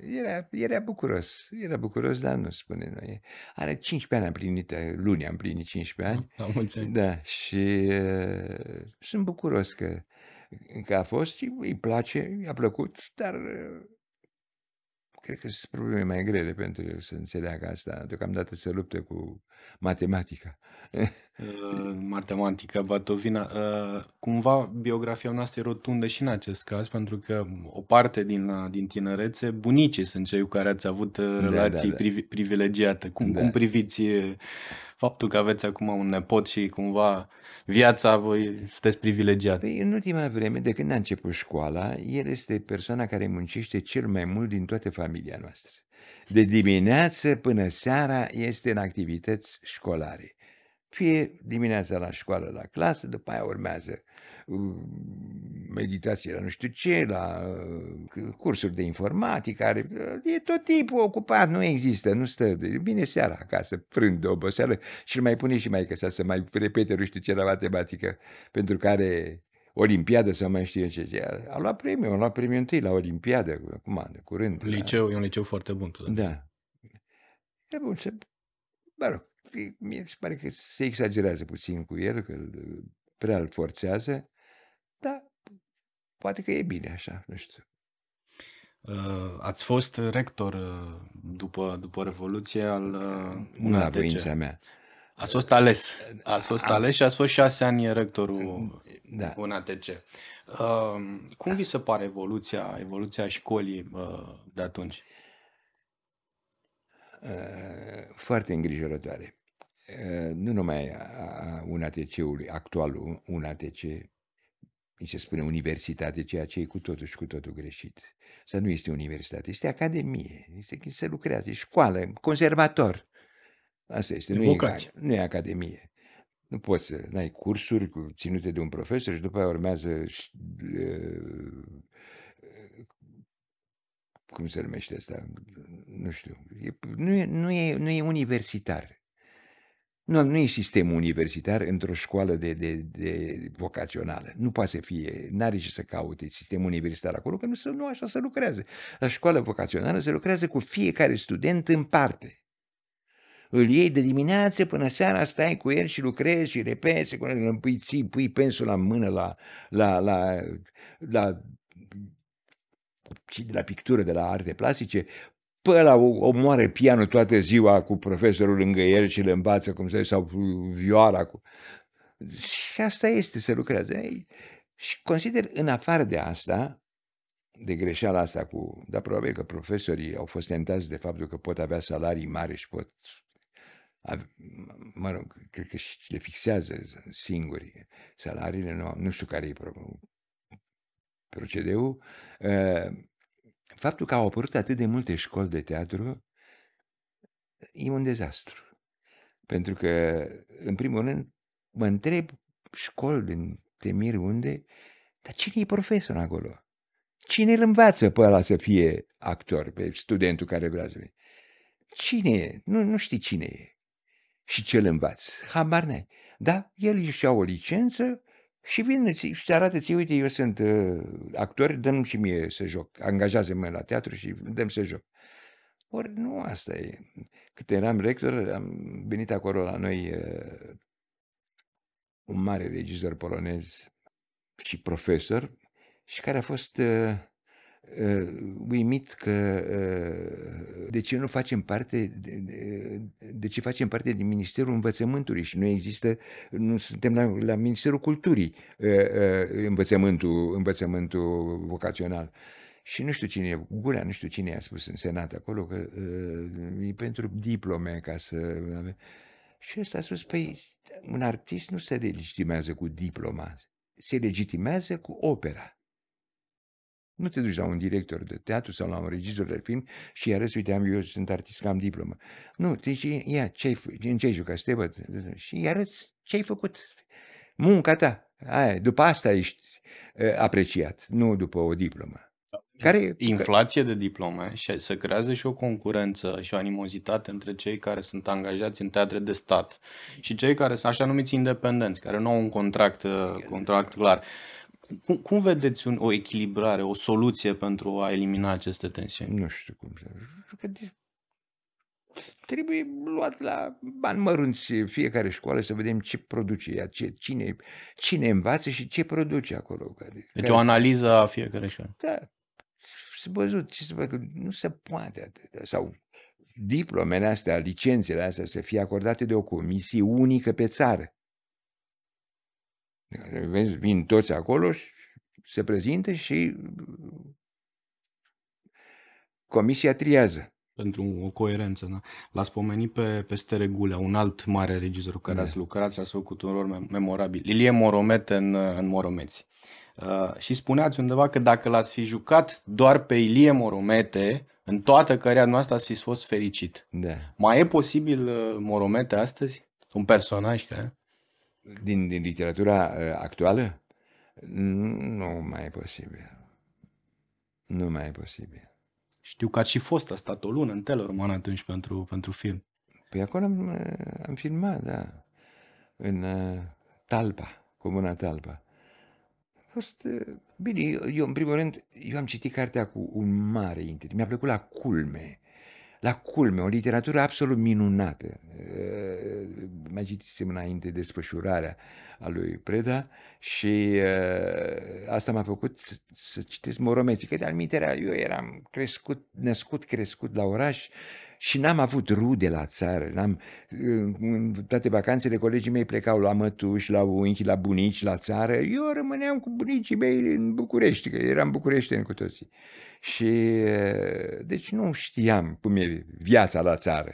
era, era bucuros, era bucuros, dar nu spune. Nu. Are 15 ani împlinit, luni am plinit 15 ani. Am înțeles. Da, și uh, sunt bucuros că, că a fost, îi place, i-a plăcut, dar uh, cred că sunt probleme mai grele pentru el să înțeleagă asta, deocamdată se luptă cu matematica. Uh, matematică, Batovina. Uh, cumva biografia noastră e rotundă și în acest caz, pentru că o parte din, uh, din tinerețe, bunicii sunt cei cu care ați avut uh, da, da, relații da, da, da. privilegiate. Cum, da. cum priviți faptul că aveți acum un nepot și cumva viața, voi sunteți privilegiat? Păi, în ultima vreme, de când a început școala, el este persoana care muncește cel mai mult din toată familia noastră. De dimineață până seara este în activități școlare. Fie dimineața la școală, la clasă, după aia urmează uh, meditație la nu știu ce, la uh, cursuri de informatică, are, uh, e tot timpul ocupat, nu există, nu stă. Bine seara acasă, frând de oboseală și îl mai pune și mai căsa să mai repete nu știu ce la matematică, pentru care Olimpiadă sau mai știu ce. ce. A luat premiu, a luat premiu întâi la Olimpiadă, acum, de curând. Da. Liceu, da? e un liceu foarte bun. da. da. E bun, să... Mă rog, mie se pare că se exagerează puțin cu el, că prea îl forțează, dar poate că e bine așa, nu știu. Uh, ați fost rector uh, după, după Revoluție al uh, Una voința mea. Ați fost ales. Ați fost Am... ales și ați fost șase ani rectorul da. UNATC. cum vi se pare evoluția, evoluția școlii de atunci? foarte îngrijorătoare. Eh, nu numai a UNATC-ului, actualul UNATC, îi se spune universitate, ceea ce e cu totul și cu totul greșit. Să nu este universitate, este academie, este se lucrează, școală, conservator. Asta este, nu e, nu e academie. Nu poți să, n-ai cursuri ținute de un profesor și după aia urmează eh, cum se numește asta, nu știu, e, nu, e, nu, e, nu e universitar. Nu, nu e sistemul universitar într-o școală de, de, de vocațională. Nu poate să fie, n-are ce să caute sistemul universitar acolo, că nu, nu așa se lucrează. La școală vocațională se lucrează cu fiecare student în parte. Îl iei de dimineață până seara, stai cu el și lucrezi și repezi, el, îl pui, ții, pui pensul la mână la, la, la, la, la de la pictură, de la arte plastice, pe păi ăla o, o moare pianul toată ziua cu profesorul lângă el și le învață, cum să sau vioara. Cu... Și asta este, se lucrează. Și consider, în afară de asta, de greșeala asta cu... Dar probabil că profesorii au fost tentați de faptul că pot avea salarii mari și pot... Mă rog, cred că și le fixează singuri salariile, nu, nu știu care e procedeul. Ă, Faptul că au apărut atât de multe școli de teatru e un dezastru. Pentru că, în primul rând, mă întreb școli din temir unde, dar cine e profesor acolo? Cine îl învață pe ăla să fie actor, pe studentul care vrea să fie? Cine e? Nu, nu știi cine e. Și ce îl învață? Habar n-ai. Da, el își ia o licență și vin și arată, ți uite, eu sunt uh, actor, dăm și mie să joc. Angajează-mă la teatru și dăm să joc. Ori nu asta e. Cât eram rector, am venit acolo la noi uh, un mare regizor polonez și profesor și care a fost uh, uh, uimit că uh, de ce nu facem parte de, de, de ce facem parte din Ministerul Învățământului și nu există nu suntem la, la Ministerul Culturii uh, uh, învățământul învățământul vocațional. Și nu știu cine, Gura, nu știu cine a spus în Senat acolo că uh, e pentru diplome ca să avem. Și ăsta a spus, păi, un artist nu se legitimează cu diploma, se legitimează cu opera. Nu te duci la un director de teatru sau la un regizor de film și arăți, uite, am, eu sunt artist, am diplomă. Nu, deci, ia, ce ai, în ce ai jucat, să Și îi arăți ce ai făcut. Munca ta. Aia, după asta ești uh, apreciat, nu după o diplomă. Care... Inflație de diplome și se creează și o concurență și o animozitate între cei care sunt angajați în teatre de stat și cei care sunt așa numiți independenți, care nu au un contract, ă, contract clar. Cum, cum vedeți un, o echilibrare, o soluție pentru a elimina aceste tensiuni? Nu știu cum. Că trebuie luat la bani mărunți fiecare școală să vedem ce produce ea, ce, cine, cine învață și ce produce acolo. Care, deci care... o analiză a fiecare școală. Da. Să văzut ce să că Nu se poate atât. Sau diplomele astea, licențele astea să fie acordate de o comisie unică pe țară. Adică, vezi, vin toți acolo și se prezintă și comisia triază. Pentru o coerență, da? L-ați pomenit pe, peste regulă, un alt mare regizor care da. ați lucrat și ați făcut un rol memorabil, Ilie Moromete în, în Moromeți. Uh, și spuneați undeva că dacă l-ați fi jucat doar pe Ilie Moromete, în toată cariera noastră ați fi fost fericit. Da. Mai e posibil uh, Moromete astăzi? Un personaj care din, din literatura uh, actuală? Nu mai e posibil. Nu mai e posibil. Știu că ați și fost asta o lună în Teleorman atunci pentru, pentru film. Păi acolo am, uh, am filmat, da. În uh, Talpa, comuna Talpa. A fost, uh, bine, eu, eu în primul rând, eu am citit cartea cu un mare interes. Mi-a plăcut la culme la culme, o literatură absolut minunată. Eh, mai citisem înainte desfășurarea a lui Preda și eh, asta m-a făcut să, să citesc moromeții, că de-al eu eram crescut, născut, crescut la oraș, și n-am avut rude la țară. N-am, în toate vacanțele colegii mei plecau la mătuși, la unchi, la bunici, la țară. Eu rămâneam cu bunicii mei în București, că eram bucureșteni cu toții. Și deci nu știam cum e viața la țară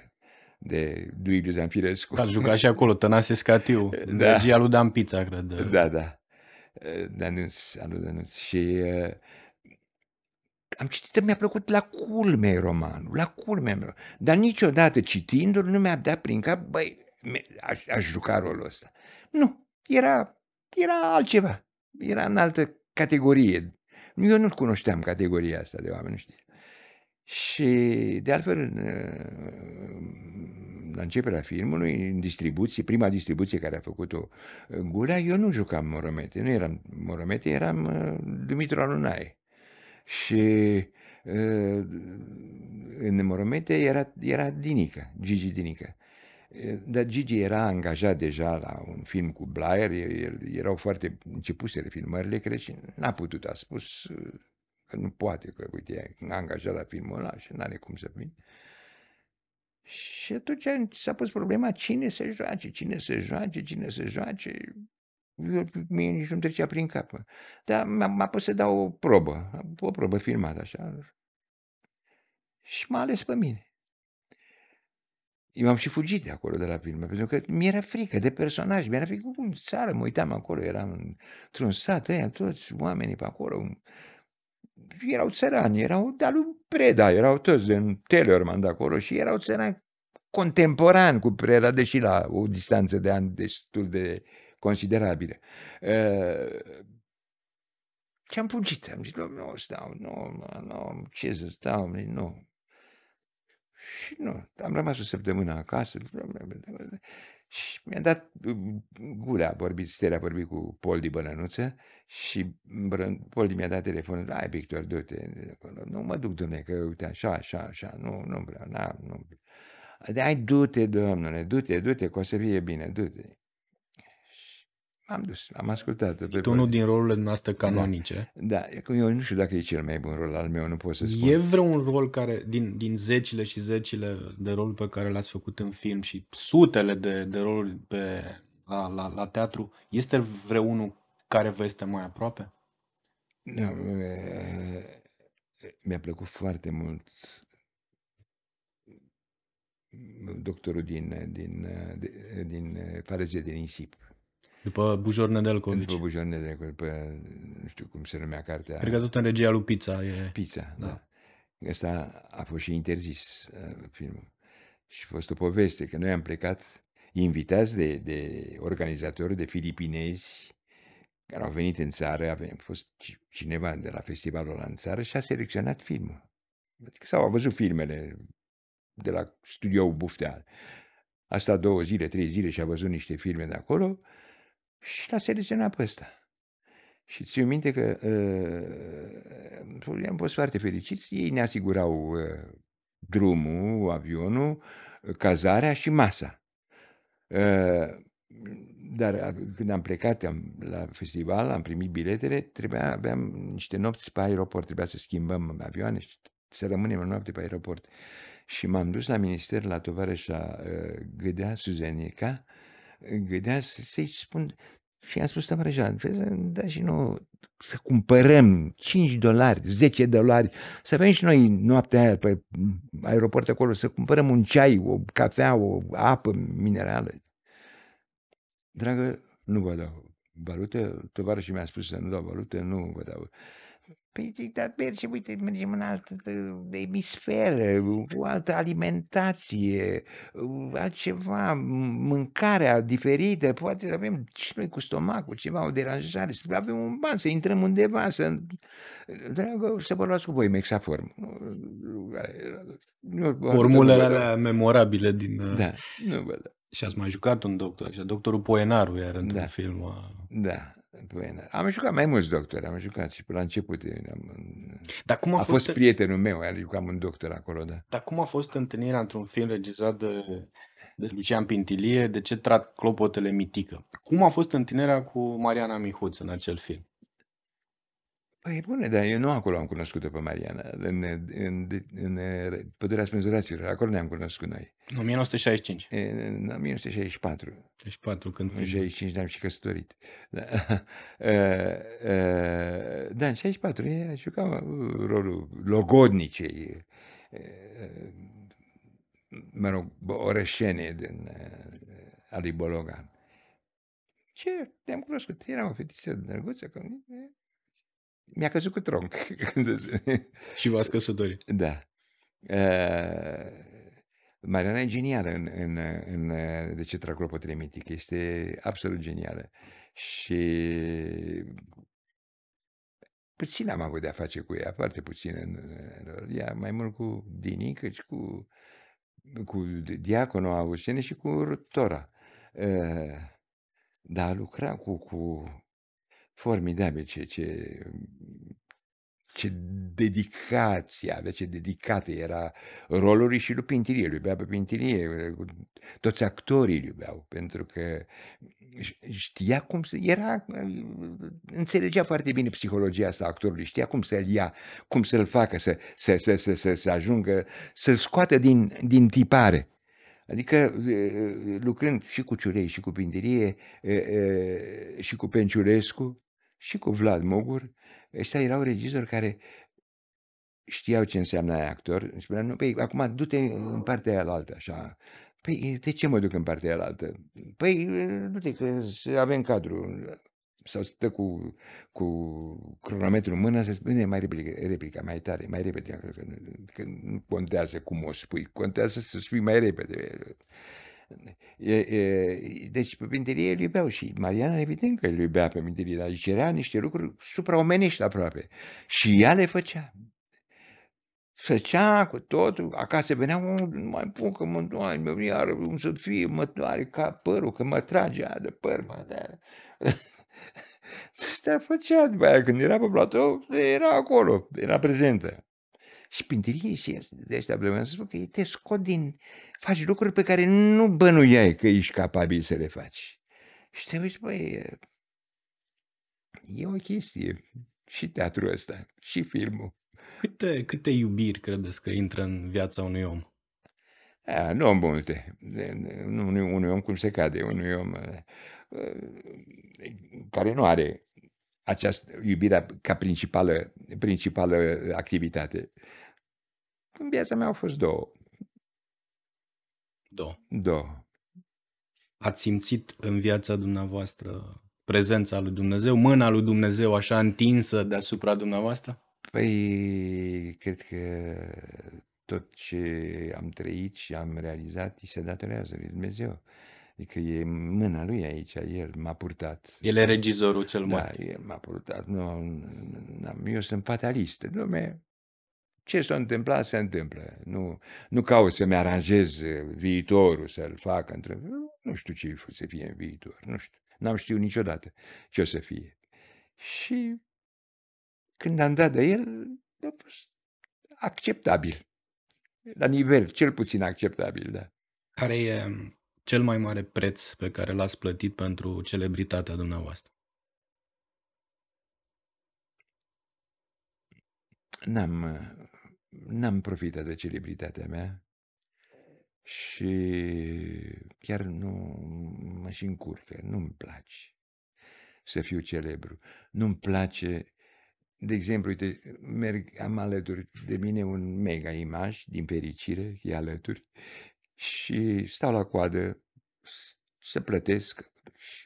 de Duiliu Zanfirescu. Ați jucat și acolo, Tănase Scatiu, da. regia lui Dan Pizza, cred. Da, da. da anul Danuț. Și am citit, mi-a plăcut la culme romanul, la culme, dar niciodată citindu-l nu mi-a dat prin cap, băi, aș, aș juca rolul ăsta. Nu, era, era altceva, era în altă categorie. Eu nu cunoșteam categoria asta de oameni, știu. Și, de altfel, la începerea filmului, în distribuție, prima distribuție care a făcut-o Gulea, eu nu jucam Moromete, nu eram Moromete, eram uh, Dumitru Alunaie și în mormâinte era, era Dinică, Gigi Dinică. Dar Gigi era angajat deja la un film cu Blair, erau foarte începusele filmările, cred, și n-a putut, a spus că nu poate, că uite, a angajat la filmul ăla și n-are cum să vin. Și atunci s-a pus problema cine se joace, cine se joace, cine se joace mie nici nu trecea prin cap. Dar m-a pus să dau o probă, o probă filmată așa. Și m-a ales pe mine. Eu am și fugit de acolo de la filme, pentru că mi-era frică de personaj, mi-era frică cum țară, mă uitam acolo, eram într-un sat, ăia, toți oamenii pe acolo, erau țărani, erau de lui Preda, erau toți din Teleorman de acolo și erau țărani contemporani cu Preda, deși la o distanță de ani destul de considerabile. Și ă, am fugit, am zis, nu stau, nu, nu, ce să stau, nu. Și nu, am rămas o săptămână acasă și mi-a dat gura, a vorbit, Stelea a vorbit cu Poldi Bănănuță și Poldi mi-a dat telefonul, ai Victor, du-te nu mă duc, domne, că uite, așa, așa, așa, nu, nu vreau, n-am, nu vreau. Ai, du-te, domnule, du-te, du-te, că o să fie bine, du-te am dus, am ascultat. E pe unul din rolurile noastre canonice. Da, da, eu nu știu dacă e cel mai bun rol al meu, nu pot să spun. E vreun rol care, din, din zecile și zecile de roluri pe care le ați făcut în film și sutele de, de roluri pe, la, la, la teatru, este vreunul care vă este mai aproape? Da, mi-a plăcut foarte mult doctorul din, din, din, din Fareze din Nisip după Bujor Nedelcovici. După deci. Bujor Nedelcovici, după, nu știu cum se numea cartea. Cred că tot în regia lui Pizza e... Pizza, da. da. Asta a fost și interzis uh, filmul. Și a fost o poveste, că noi am plecat invitați de, de organizatori, de filipinezi, care au venit în țară, a fost cineva de la festivalul ăla în țară și a selecționat filmul. Adică s-au văzut filmele de la studioul Buftea. A stat două zile, trei zile și a văzut niște filme de acolo și l-a selecționat pe ăsta. Și ți minte că uh, am fost foarte fericiți, ei ne asigurau uh, drumul, avionul, cazarea și masa. Uh, dar uh, când am plecat am, la festival, am primit biletele, trebuia, aveam niște nopți pe aeroport, trebuia să schimbăm avioane și să rămânem o noapte pe aeroport. Și m-am dus la minister, la tovarășa uh, Gâdea, uh, gândea să-i spun și am spus tămărășan, vezi, da și nu să cumpărăm 5 dolari, 10 dolari, să venim și noi noaptea aia pe aeroport acolo, să cumpărăm un ceai, o cafea, o apă minerală. Dragă, nu vă dau valută, tovarășii mi-a spus să nu dau valută, nu vă dau. Păi zic, dar merge, uite, mergem în altă emisferă, o altă alimentație, altceva, mâncarea diferită, poate avem și noi cu stomacul ceva, o deranjare, să avem un ban, să intrăm undeva, să... Dragă, să vă luați cu voi, mexaform. Formulele alea memorabile din... Uh, da, nu vă da. Și ați mai jucat un doctor, doctorul Poenaru, iar într-un da. film... Uh, da, Bine. Am jucat mai mulți doctori, am jucat și la început. Am, Dar cum a, a fost, fost prietenul meu, iar jucat un doctor acolo, da. Dar cum a fost întâlnirea într-un film regizat de, de Lucian Pintilie, de ce trat clopotele mitică? Cum a fost întâlnirea cu Mariana Mihuț în acel film? Păi bune, dar eu nu acolo am cunoscut-o pe Mariana, în, în, în Pădurea Spânzuraților, acolo ne-am cunoscut noi. În 1965? În 1964. 64, când... În 65 ne-am și căsătorit. Da, da 64 e ea juca uh, rolul logodnicei, mă rog, orășene din Alibologa. Ce? Ne-am cunoscut, era o fetiță drăguță, că mi-a căzut cu tronc. și v-ați căsătorit. Da. Uh, Mariana e genială în, în, în eh, de ce tracul potrimitic. Este absolut genială. Și puțin am avut de-a face cu ea, foarte puțin. Ea mai mult cu Dini, cât cu, cu Diaconu Augustine și cu Tora. Uh, eh, dar lucra cu, cu formidabil ce, ce, ce dedicație avea, ce dedicată era rolului și lui Pintilie, îl iubea pe Pintilie, toți actorii îl iubeau, pentru că știa cum să, era, înțelegea foarte bine psihologia asta actorului, știa cum să-l ia, cum să-l facă, să, să, să, să, să, să ajungă, să-l scoată din, din tipare. Adică lucrând și cu Ciurei și cu Pindirie și cu Penciulescu și cu Vlad Mogur, ăștia erau regizori care știau ce înseamnă ai actor. Îmi spuneam, nu, păi, acum du-te în partea aia altă, așa. Păi, de ce mă duc în partea aia altă? Păi, du-te că avem cadru sau stă cu, cu cronometrul în mână, să spune, mai replica, replica, mai tare, mai repede, că, că nu contează cum o spui, contează să spui mai repede. E, e, deci pe Pintelie îl iubeau și Mariana evident că îl iubea pe Pintelie, dar îi cerea niște lucruri supraomenești aproape și ea le făcea. Făcea cu totul, acasă venea, oh, nu mai pun că mă doare, mă iară, cum să fie, mă doare ca părul, că mă trage de păr, mă de te-a făcea aia când era pe platou, era acolo, era prezentă. Și tine și de ăștia să spun că te scot din... faci lucruri pe care nu bănuiai că ești capabil să le faci. Și te uiți, băi, e o chestie. Și teatrul ăsta, și filmul. Câte, câte iubiri credeți că intră în viața unui om? A, nu multe. Nu, unui, unui om cum se cade, unui om care nu are această iubire ca principală, principală activitate. În viața mea au fost două. Două. Două. Ați simțit în viața dumneavoastră prezența lui Dumnezeu, mâna lui Dumnezeu așa întinsă deasupra dumneavoastră? Păi, cred că tot ce am trăit și am realizat îi se datorează lui Dumnezeu. Adică e mâna lui aici, el m-a purtat. El e regizorul cel mai Da, el m-a purtat. Nu, nu, eu sunt fatalist. Dom'le, ce s-a întâmplat, se întâmplă. Nu, nu caut să-mi aranjez uh, viitorul, să-l fac. Între... Nu știu ce o să fie în viitor, nu știu. N-am știut niciodată ce o să fie. Și când am dat de el, a fost acceptabil. La nivel cel puțin acceptabil, da. Care e cel mai mare preț pe care l-ați plătit pentru celebritatea dumneavoastră? N-am, n-am profitat de celebritatea mea și chiar nu mă și încurcă, nu-mi place să fiu celebru. Nu-mi place, de exemplu, uite, merg, am alături de mine un mega imaj, din fericire, e alături, și stau la coadă să plătesc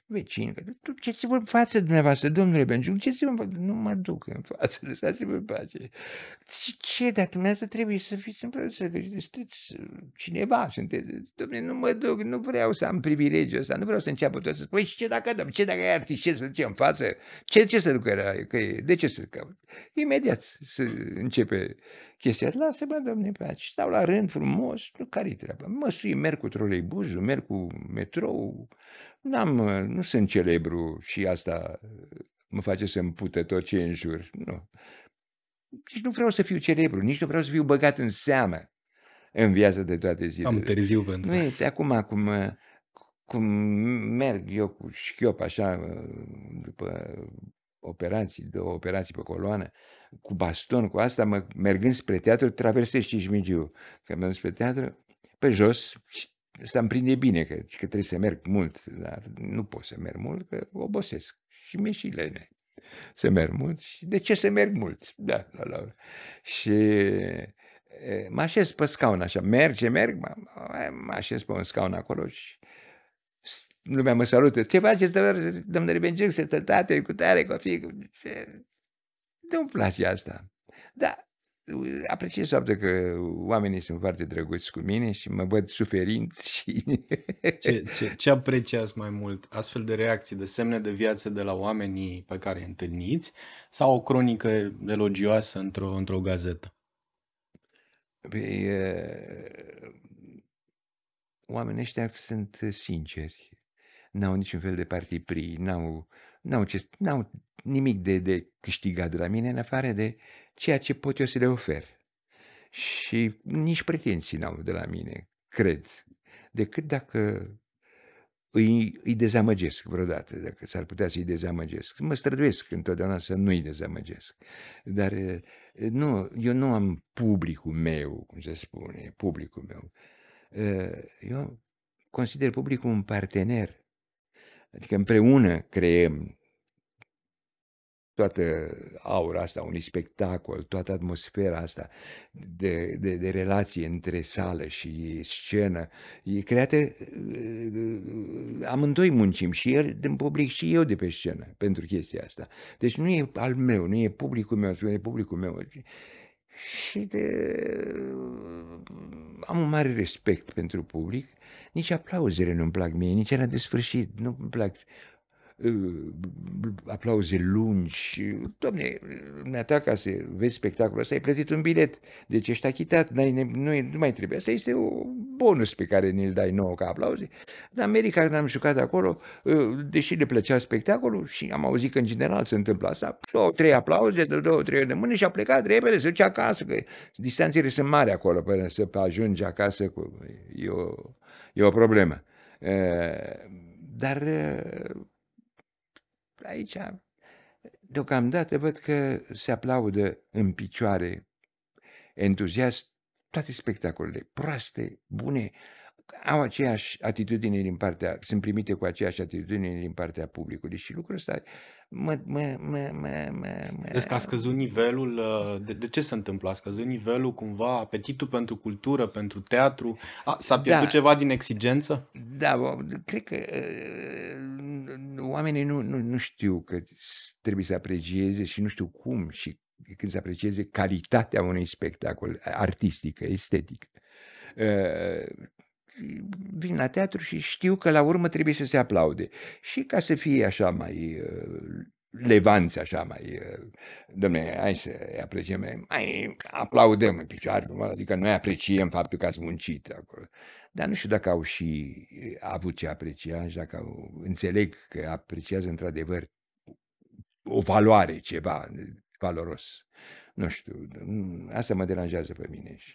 vecini, că ce ți în față dumneavoastră, domnule Benjiu, ce vă Nu mă duc în față, lăsați mă în pace. Ce, ce, dar dumneavoastră trebuie să fiți în față, că sunteți uh, cineva, sunteți, domnule, nu mă duc, nu vreau să am privilegiul ăsta, nu vreau să înceapă tot să spui, păi, și ce dacă, dăm, ce dacă e artist, să duce în față, ce, ce să ducă, că e, de ce să caut? Imediat să începe chestia lasă-mă, domnule, pe aici, stau la rând frumos, nu care-i treaba, mă sui, merg cu troleibuzul, merg cu metrou, n-am, uh, nu sunt celebru și asta uh, mă face să împute tot ce e în jur. Nu. Nici deci nu vreau să fiu celebru, nici nu vreau să fiu băgat în seamă în viața de toate zilele. Am târziu pentru... Nu este acum cum, uh, cum merg eu cu șchiop așa uh, după operații, două operații pe coloană, cu baston, cu asta, mă, mergând spre teatru, traversez Cismigiu. Când merg spre teatru, pe jos, Asta îmi prinde bine, că, că trebuie să merg mult, dar nu pot să merg mult, că obosesc. Și mi-e și lene să merg mult. Și de ce să merg mult? Da, la la. Și mă așez pe scaun așa, merge, merg, mă așez pe un scaun acolo și lumea mă salută. Ce faceți, domnule Benjic, să tătate, cu tare, cu Nu-mi place asta. Dar apreciez faptul că oamenii sunt foarte drăguți cu mine și mă văd suferind și... Ce, ce, ce apreciați mai mult? Astfel de reacții, de semne de viață de la oamenii pe care îi întâlniți sau o cronică elogioasă într-o, într-o gazetă? uh, oamenii ăștia sunt sinceri, n-au niciun fel de partiprii, n-au, n-au, ce, n-au nimic de, de câștigat de la mine în afară de ceea ce pot eu să le ofer. Și nici pretenții n-au de la mine, cred, decât dacă îi, îi dezamăgesc vreodată, dacă s-ar putea să îi dezamăgesc. Mă străduiesc întotdeauna să nu îi dezamăgesc. Dar eh, nu, eu nu am publicul meu, cum se spune, publicul meu. Eh, eu consider publicul un partener. Adică împreună creăm toată aura asta, unui spectacol, toată atmosfera asta de, de, de relație între sală și scenă, e creată, uh, amândoi muncim și el din public și eu de pe scenă pentru chestia asta. Deci nu e al meu, nu e publicul meu, nu e publicul meu. Și de... Uh, am un mare respect pentru public, nici aplauzele nu-mi plac mie, nici era de sfârșit, nu-mi plac aplauze lungi. Doamne, dumneata ca să vezi spectacolul ăsta, ai plătit un bilet, deci ești achitat, n-ai, nu, nu mai trebuie. Asta este un bonus pe care ne-l dai nouă ca aplauze. În America, când am jucat acolo, deși le plăcea spectacolul și am auzit că în general se întâmplă asta, două, trei aplauze, două, trei de mâini și a plecat repede, se duce acasă, că distanțele sunt mari acolo până să ajungi acasă, cu... e, o, e o problemă. Dar aici deocamdată văd că se aplaudă în picioare, entuziast, toate spectacolele, proaste, bune, au aceeași atitudine din partea, sunt primite cu aceeași atitudine din partea publicului și lucrul ăsta mă, mă, mă, mă, mă, mă... Deci a scăzut nivelul, uh, de, de ce se întâmplă? A scăzut nivelul cumva, apetitul pentru cultură, pentru teatru? A, s-a pierdut da. ceva din exigență? Da, bă, cred că uh, oamenii nu, nu, nu știu că trebuie să aprecieze și nu știu cum și când să aprecieze calitatea unui spectacol artistic estetic. Uh, vin la teatru și știu că la urmă trebuie să se aplaude. Și ca să fie așa mai uh, levanți așa mai, uh, domne, hai să apreciem, mai aplaudăm în picioare, adică noi apreciem faptul că ați muncit acolo. Dar nu știu dacă au și uh, avut ce aprecia și dacă au, înțeleg că apreciază într-adevăr o valoare, ceva valoros. Nu știu, asta mă deranjează pe mine și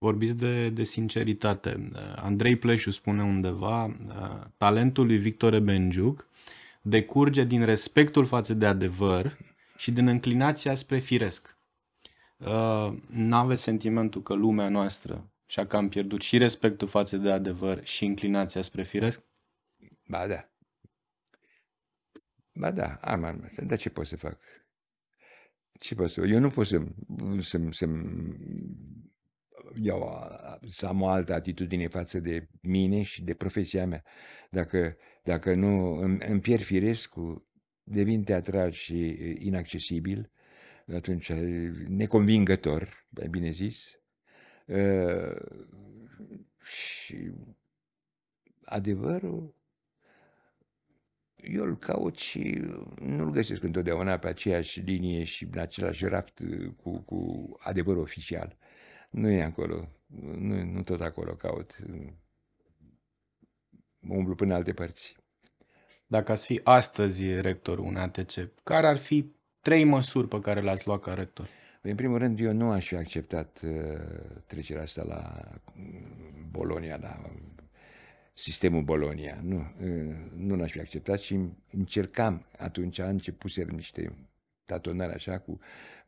Vorbiți de, de sinceritate. Andrei Pleșu spune undeva, uh, talentul lui Victor Benjuc decurge din respectul față de adevăr și din înclinația spre firesc. Uh, n-aveți sentimentul că lumea noastră și a am pierdut și respectul față de adevăr și inclinația spre firesc? Ba da. Ba da, am anumite. Dar ce pot să fac? Ce pot să Eu nu pot să, să, să eu să am o altă atitudine față de mine și de profesia mea. Dacă, dacă nu îmi, îmi pierd firescul, devin teatral și inaccesibil, atunci neconvingător, bine zis, și adevărul eu îl caut și nu-l găsesc întotdeauna pe aceeași linie și în același raft cu, cu adevărul oficial. Nu e acolo. Nu, nu tot acolo caut. Umblu până alte părți. Dacă ați fi astăzi rectorul un ATC, care ar fi trei măsuri pe care le-ați luat ca rector? În primul rând, eu nu aș fi acceptat uh, trecerea asta la mm, Bolonia, la sistemul Bolonia. Nu, uh, nu l-aș fi acceptat și încercam atunci, începusem niște tatonare așa cu,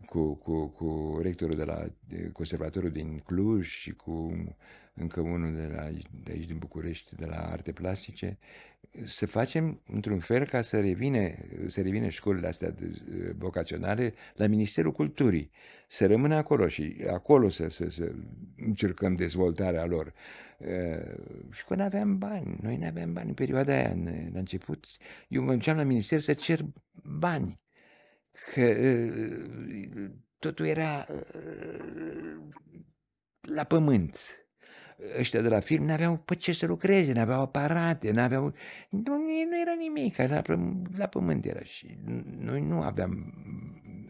cu, cu, cu rectorul de la conservatorul din Cluj și cu încă unul de, la, de aici din București, de la Arte Plastice, să facem într-un fel ca să revine, să revine școlile astea eh, vocaționale la Ministerul Culturii, să rămână acolo și acolo să, să, să încercăm dezvoltarea lor. Eh, și că nu aveam bani, noi nu aveam bani în perioada aia, la început, eu mă duceam la minister să cer bani Uh, totul era uh, la pământ. Ăștia de la film n-aveau pe ce să lucreze, n-aveau aparate, n-aveau... Nu, nu era nimic, la, la pământ era și noi nu aveam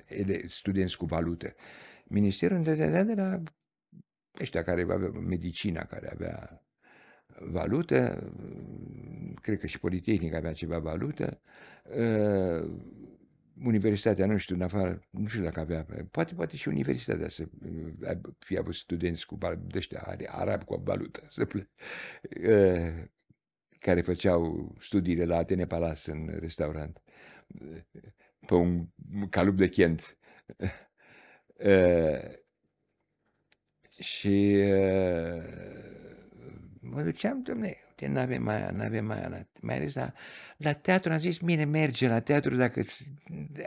ele, studenți cu valută. Ministerul ne dădea de la ăștia care avea medicina, care avea valută, cred că și Politehnica avea ceva valută, uh, universitatea, nu știu, în afară, nu știu dacă avea, poate, poate și universitatea să uh, fie avut studenți cu de ăștia, arabi cu balută, să ple- uh, care făceau studiile la Atene Palace în restaurant, uh, pe un calup de chent. și mă duceam, domne, te nu avem aia, nu avem aia, la, mai ales la, la teatru, am zis, bine, merge la teatru dacă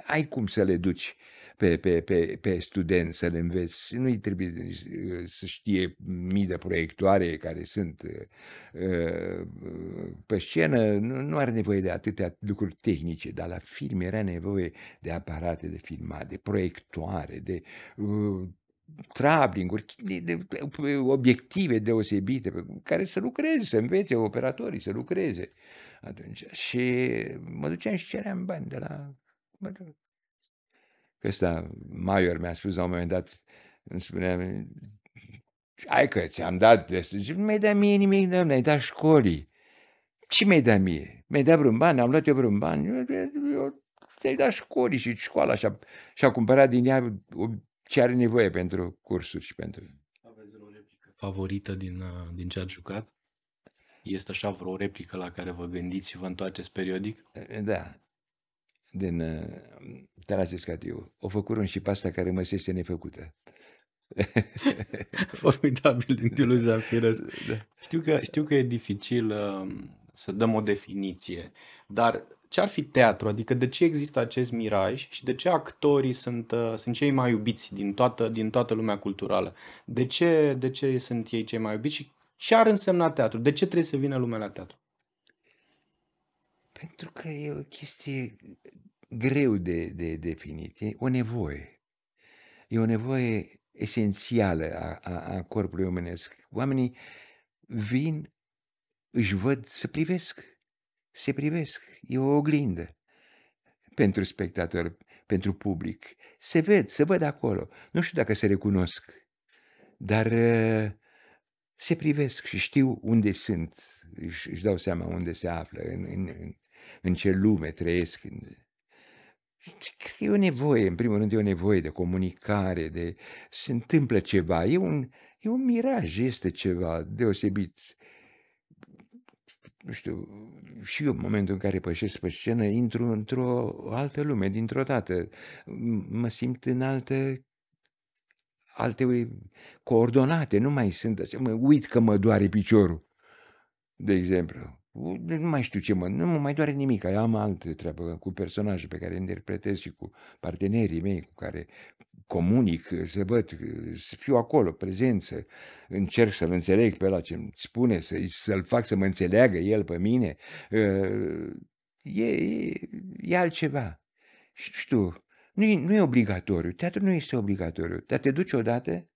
ai cum să le duci pe, pe, pe, pe studenți să le înveți. Nu-i trebuie uh, să știe mii de proiectoare care sunt uh, uh, pe scenă, nu, nu are nevoie de atâtea lucruri tehnice, dar la film era nevoie de aparate de filmat, de proiectoare, de traveling-uri, de, de, de, obiective deosebite pe care să lucreze, să învețe operatorii, să lucreze. Atunci, și mă duceam și ceream bani de la... Ăsta, Maior mi-a spus la un moment dat, îmi spunea, ai că ți-am dat destul. Zice, nu mi-ai dat mie nimic, nu mi-ai dat școlii. Ce mi-ai dat mie? Mi-ai dat vreun bani? Am luat eu vreun bani? Eu, eu, eu te-ai dat școlii și școala și-a, și-a cumpărat din ea o ce are nevoie pentru cursuri și pentru... Aveți vreo replică favorită din, uh, din ce ați jucat? Este așa vreo replică la care vă gândiți și vă întoarceți periodic? Uh, da. Din uh, Tarase Scatiu. O făcurăm și pasta care mă este nefăcută. Formidabil din Tilu Da. Știu, că, știu că e dificil uh, să dăm o definiție, dar ce ar fi teatru? Adică de ce există acest miraj și de ce actorii sunt, uh, sunt cei mai iubiți din toată, din toată lumea culturală? De ce, de ce sunt ei cei mai iubiți și ce ar însemna teatru? De ce trebuie să vină lumea la teatru? Pentru că e o chestie greu de, de definit, e o nevoie. E o nevoie esențială a, a, a corpului omenesc. Oamenii vin, își văd să privesc se privesc, e o oglindă. Pentru spectator, pentru public, se ved, se văd acolo, nu știu dacă se recunosc, dar ă, se privesc și știu unde sunt, își, își dau seama unde se află, în, în, în ce lume trăiesc. Cred că e o nevoie, în primul rând, e o nevoie de comunicare, de se întâmplă ceva, e un, e un miraj, este ceva deosebit nu știu, și eu în momentul în care pășesc pe scenă, intru într-o altă lume, dintr-o dată. Mă simt în alte alte coordonate, nu mai sunt așa, mă uit că mă doare piciorul, de exemplu nu mai știu ce mă, nu mă mai doare nimic, am altă treabă cu personaje pe care interpretez și cu partenerii mei cu care comunic, să văd, să fiu acolo, prezență, încerc să-l înțeleg pe la ce îmi spune, să, să-l fac să mă înțeleagă el pe mine, uh, e, e, e altceva. Știu, nu e, nu e obligatoriu, teatru nu este obligatoriu, dar te duci odată,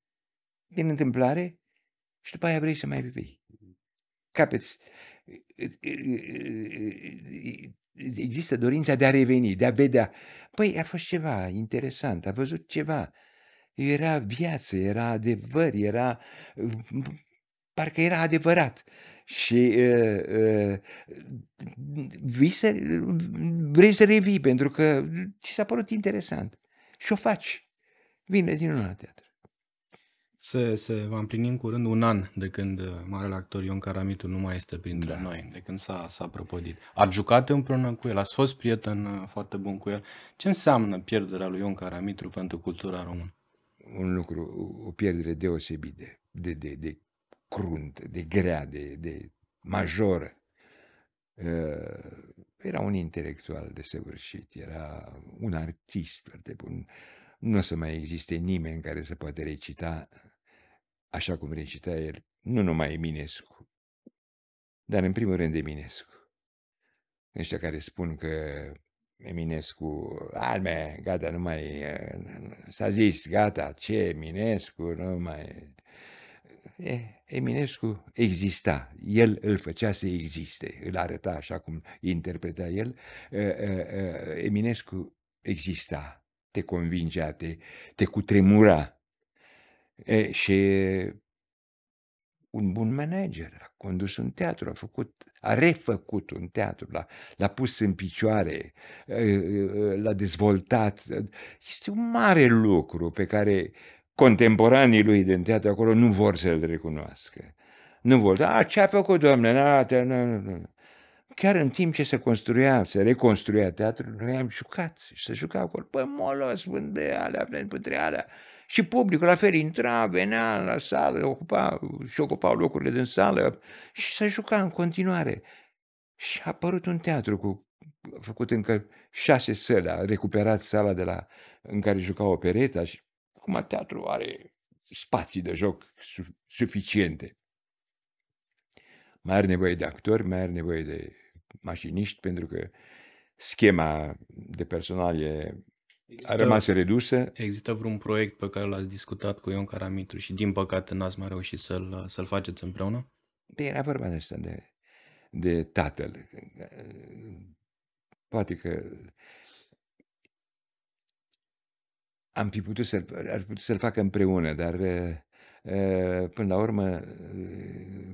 din întâmplare, și după aia vrei să mai vii. Capeți există dorința de a reveni, de a vedea. Păi, a fost ceva interesant, a văzut ceva. Era viață, era adevăr, era... Parcă era adevărat. Și uh, uh, să, vrei să revii pentru că ți s-a părut interesant. Și o faci. Vine din nou la teatru. Se, se va împlini în curând un an de când uh, marele actor Ion Caramitu nu mai este printre da. noi, de când s-a, s-a prăpădit. Ați jucat împreună cu el, S-a fost prieten uh, foarte bun cu el. Ce înseamnă pierderea lui Ion Caramitru pentru cultura română? Un lucru, o pierdere deosebit de, de, de, de crunt, de grea, de, de majoră. Uh, era un intelectual desăvârșit, era un artist foarte bun. Uh, nu o să mai existe nimeni care să poată recita așa cum recita el, nu numai Eminescu, dar în primul rând Eminescu. Ăștia care spun că Eminescu, alme, gata, nu mai, s-a zis, gata, ce Eminescu, nu mai... E, Eminescu exista, el îl făcea să existe, îl arăta așa cum interpreta el, Eminescu exista te convingea, te, te cutremura. E, și un bun manager, a condus un teatru, a făcut, a refăcut un teatru, l-a, l-a pus în picioare, l-a dezvoltat. Este un mare lucru pe care contemporanii lui din teatru acolo nu vor să-l recunoască. Nu vor. A, ce a făcut, doamne? Nu, nu, nu chiar în timp ce se construia, se reconstruia teatrul, noi am jucat și se juca acolo. Păi molos, de alea, pântre alea. Și publicul la fel intra, venea la sală, ocupa, și ocupau locurile din sală și se juca în continuare. Și a apărut un teatru cu a făcut încă șase săli, a recuperat sala de la, în care juca opereta și acum teatru are spații de joc suficiente. Mai are nevoie de actori, mai are nevoie de mașiniști, pentru că schema de personal e Există, a rămas redusă. Există vreun proiect pe care l-ați discutat cu Ion Caramitru și din păcate n-ați mai reușit să-l, să-l faceți împreună? Pe păi, era vorba de asta, de, de tatăl. Poate că am fi putut să-l, ar putut să-l facă împreună, dar uh, Eh, până la urmă, eh,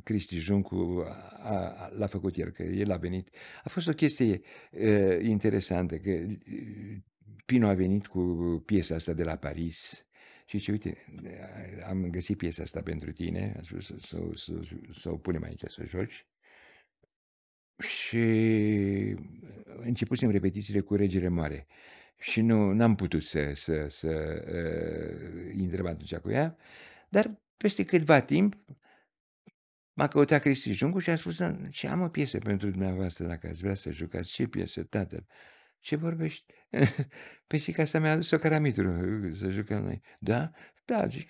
Cristi Juncu l-a făcut el, că el a venit. A fost o chestie eh, interesantă, că Pino a venit cu piesa asta de la Paris, și ce uite, am găsit piesa asta pentru tine, a spus să, să, să, să o punem aici să joci. Și începusem repetițiile cu regere Mare. Și nu am putut să, să, să uh, intrebat atunci cu ea, dar peste câtva timp m-a căutat Cristi Juncu și a spus ce am o piesă pentru dumneavoastră dacă ați vrea să jucați. Ce piesă, tatăl? Ce vorbești? Pe păi și să mi-a adus-o caramitru să jucăm noi. Da? Da, zic,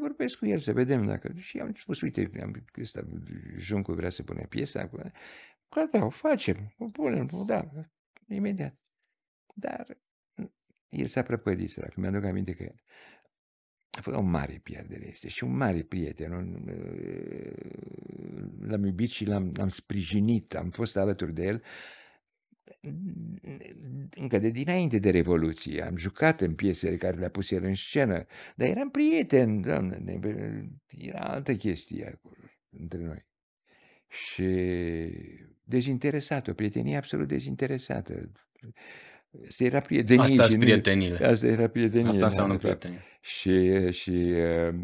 vorbesc cu el să vedem dacă... Și am spus, uite, am, ăsta, Juncu vrea să pune piesa acolo. Da, o facem, o punem, da, imediat. Dar mm, el s-a prăpădit, dacă Mi-aduc aminte că Foi o mare pierdere, este și un mare prieten. Un, uh, l-am iubit și l-am, l-am sprijinit, am fost alături de el încă de dinainte de Revoluție, am jucat în piesele care le-a pus el în scenă, dar eram prieten, doamne, era altă chestie acolo, între noi. Și dezinteresat, o prietenie absolut dezinteresată. Asta era prietenie. Asta sunt prietenile. Asta era prietenie. Asta înseamnă prietenie. Și, și uh,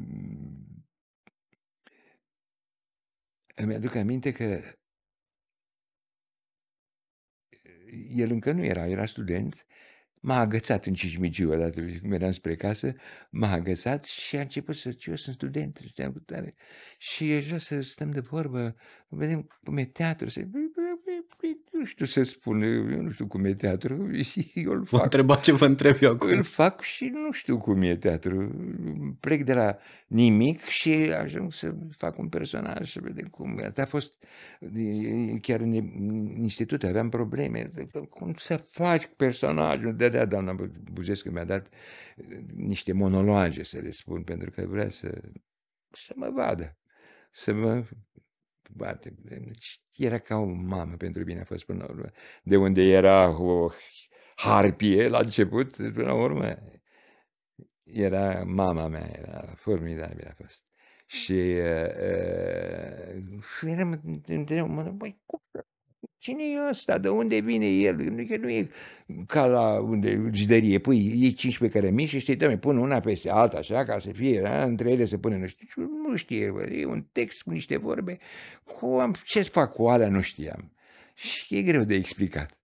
îmi aduc aminte că el încă nu era, era student, m-a agățat în Cismigiu odată, cum eram spre casă, m-a agățat și a început să zic, eu sunt student, știam cu tare. Și așa să stăm de vorbă, vedem cum e teatru, să nu știu se spune, eu nu știu cum e teatru, eu îl fac. Vă întreba ce vă întreb eu acum. Îl fac și nu știu cum e teatru. Plec de la nimic și ajung să fac un personaj, să vedem cum. Asta a fost, chiar în institut aveam probleme. Cum să faci personajul? De da, da, doamna Buzescu mi-a dat uh, niște monologe, să le spun, pentru că vrea să, să mă vadă, să mă bate. Deci era ca o mamă pentru mine, a fost până la urmă. De unde era o harpie la început, până la urmă, era mama mea, era formidabil a fost. Și uh, eram, mă, băi, cum să Cine e ăsta? De unde vine el? Că nu e ca la unde, jiderie. Păi, e 15 care mici și știi, doamne, pun una peste alta, așa, ca să fie, da? între ele se pune, nu știu, nu știe, bă, e un text cu niște vorbe, cum, ce fac cu alea, nu știam. Și e greu de explicat.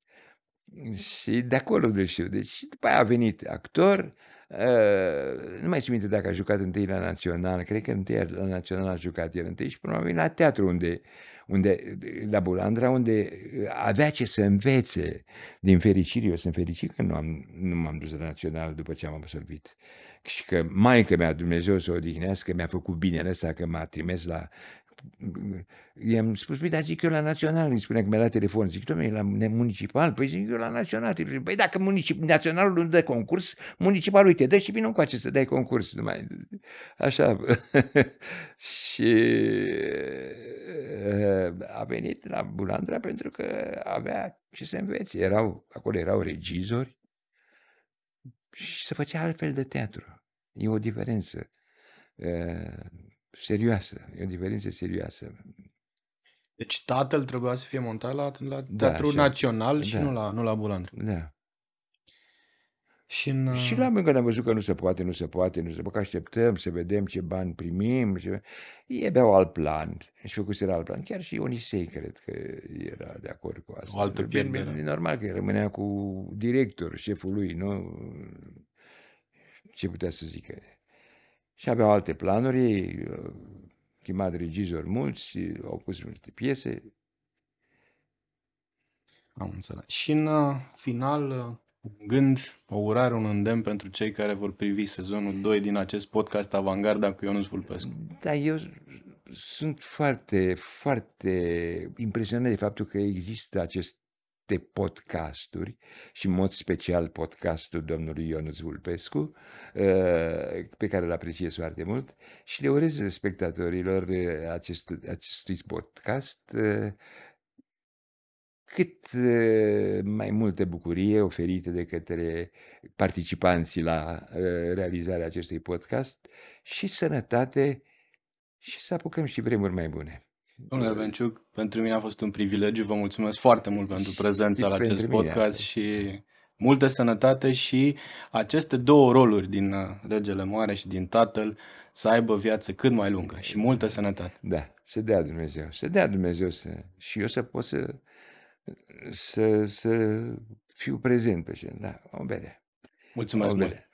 Și de acolo de știu. Deci după aia a venit actor, Uh, nu mai știu minte dacă a jucat întâi la Național, cred că întâi la Național a jucat el întâi și până la teatru unde, unde, la Bulandra, unde avea ce să învețe. Din fericire, eu sunt fericit că nu, am, nu m-am dus la Național după ce am absorbit. Și că Maica mea, Dumnezeu să o odihnească, mi-a făcut binele ăsta că m-a trimis la i-am spus, păi, dar zic eu la național, îmi spunea că mi-a dat telefon, zic, domnule, la municipal, păi zic eu la național, păi dacă municip, naționalul nu dă concurs, municipalul uite, dă și vină acest să dai concurs, numai, așa, și eh, a venit la Bulandra pentru că avea ce să învețe, erau, acolo erau regizori și se făcea altfel de teatru, e o diferență. Eh, serioasă, e o diferență serioasă. Deci tatăl trebuia să fie montat la, la da, teatru așa. Național și da. nu la, nu la Bulandru. Da. Și, în... și la mâncă am văzut că nu se poate, nu se poate, nu se poate, că așteptăm să vedem ce bani primim. Ce... Ei aveau alt plan și făcuseră alt plan. Chiar și Ionisei cred că era de acord cu asta. O altă firmă. Normal că rămânea cu director, șeful lui, nu? Ce putea să zică? și aveau alte planuri, ei uh, chemat regizori mulți, au pus multe piese. Am înțeles. Și în uh, final, uh, un gând, o urare, un îndemn pentru cei care vor privi sezonul 2 din acest podcast Avangarda cu Ionuț Vulpescu. Da, eu sunt foarte, foarte impresionat de faptul că există acest alte podcasturi și în mod special podcastul domnului Ionuț Vulpescu, uh, pe care îl apreciez foarte mult și le urez spectatorilor uh, acest, acestui podcast uh, cât mai multe bucurie oferite de către participanții la realizarea acestui podcast și sănătate și să apucăm și vremuri mai bune. Domnule Benciuc, pentru mine a fost un privilegiu. Vă mulțumesc foarte mult pentru prezența la acest podcast și multă sănătate și aceste două roluri din uh, Regele Mare și din Tatăl să aibă viață cât mai lungă și multă sănătate. Da, să dea Dumnezeu, să dea Dumnezeu să, și eu să pot să, să, să fiu prezent pe scena. Da, o vedea. Mulțumesc o mult!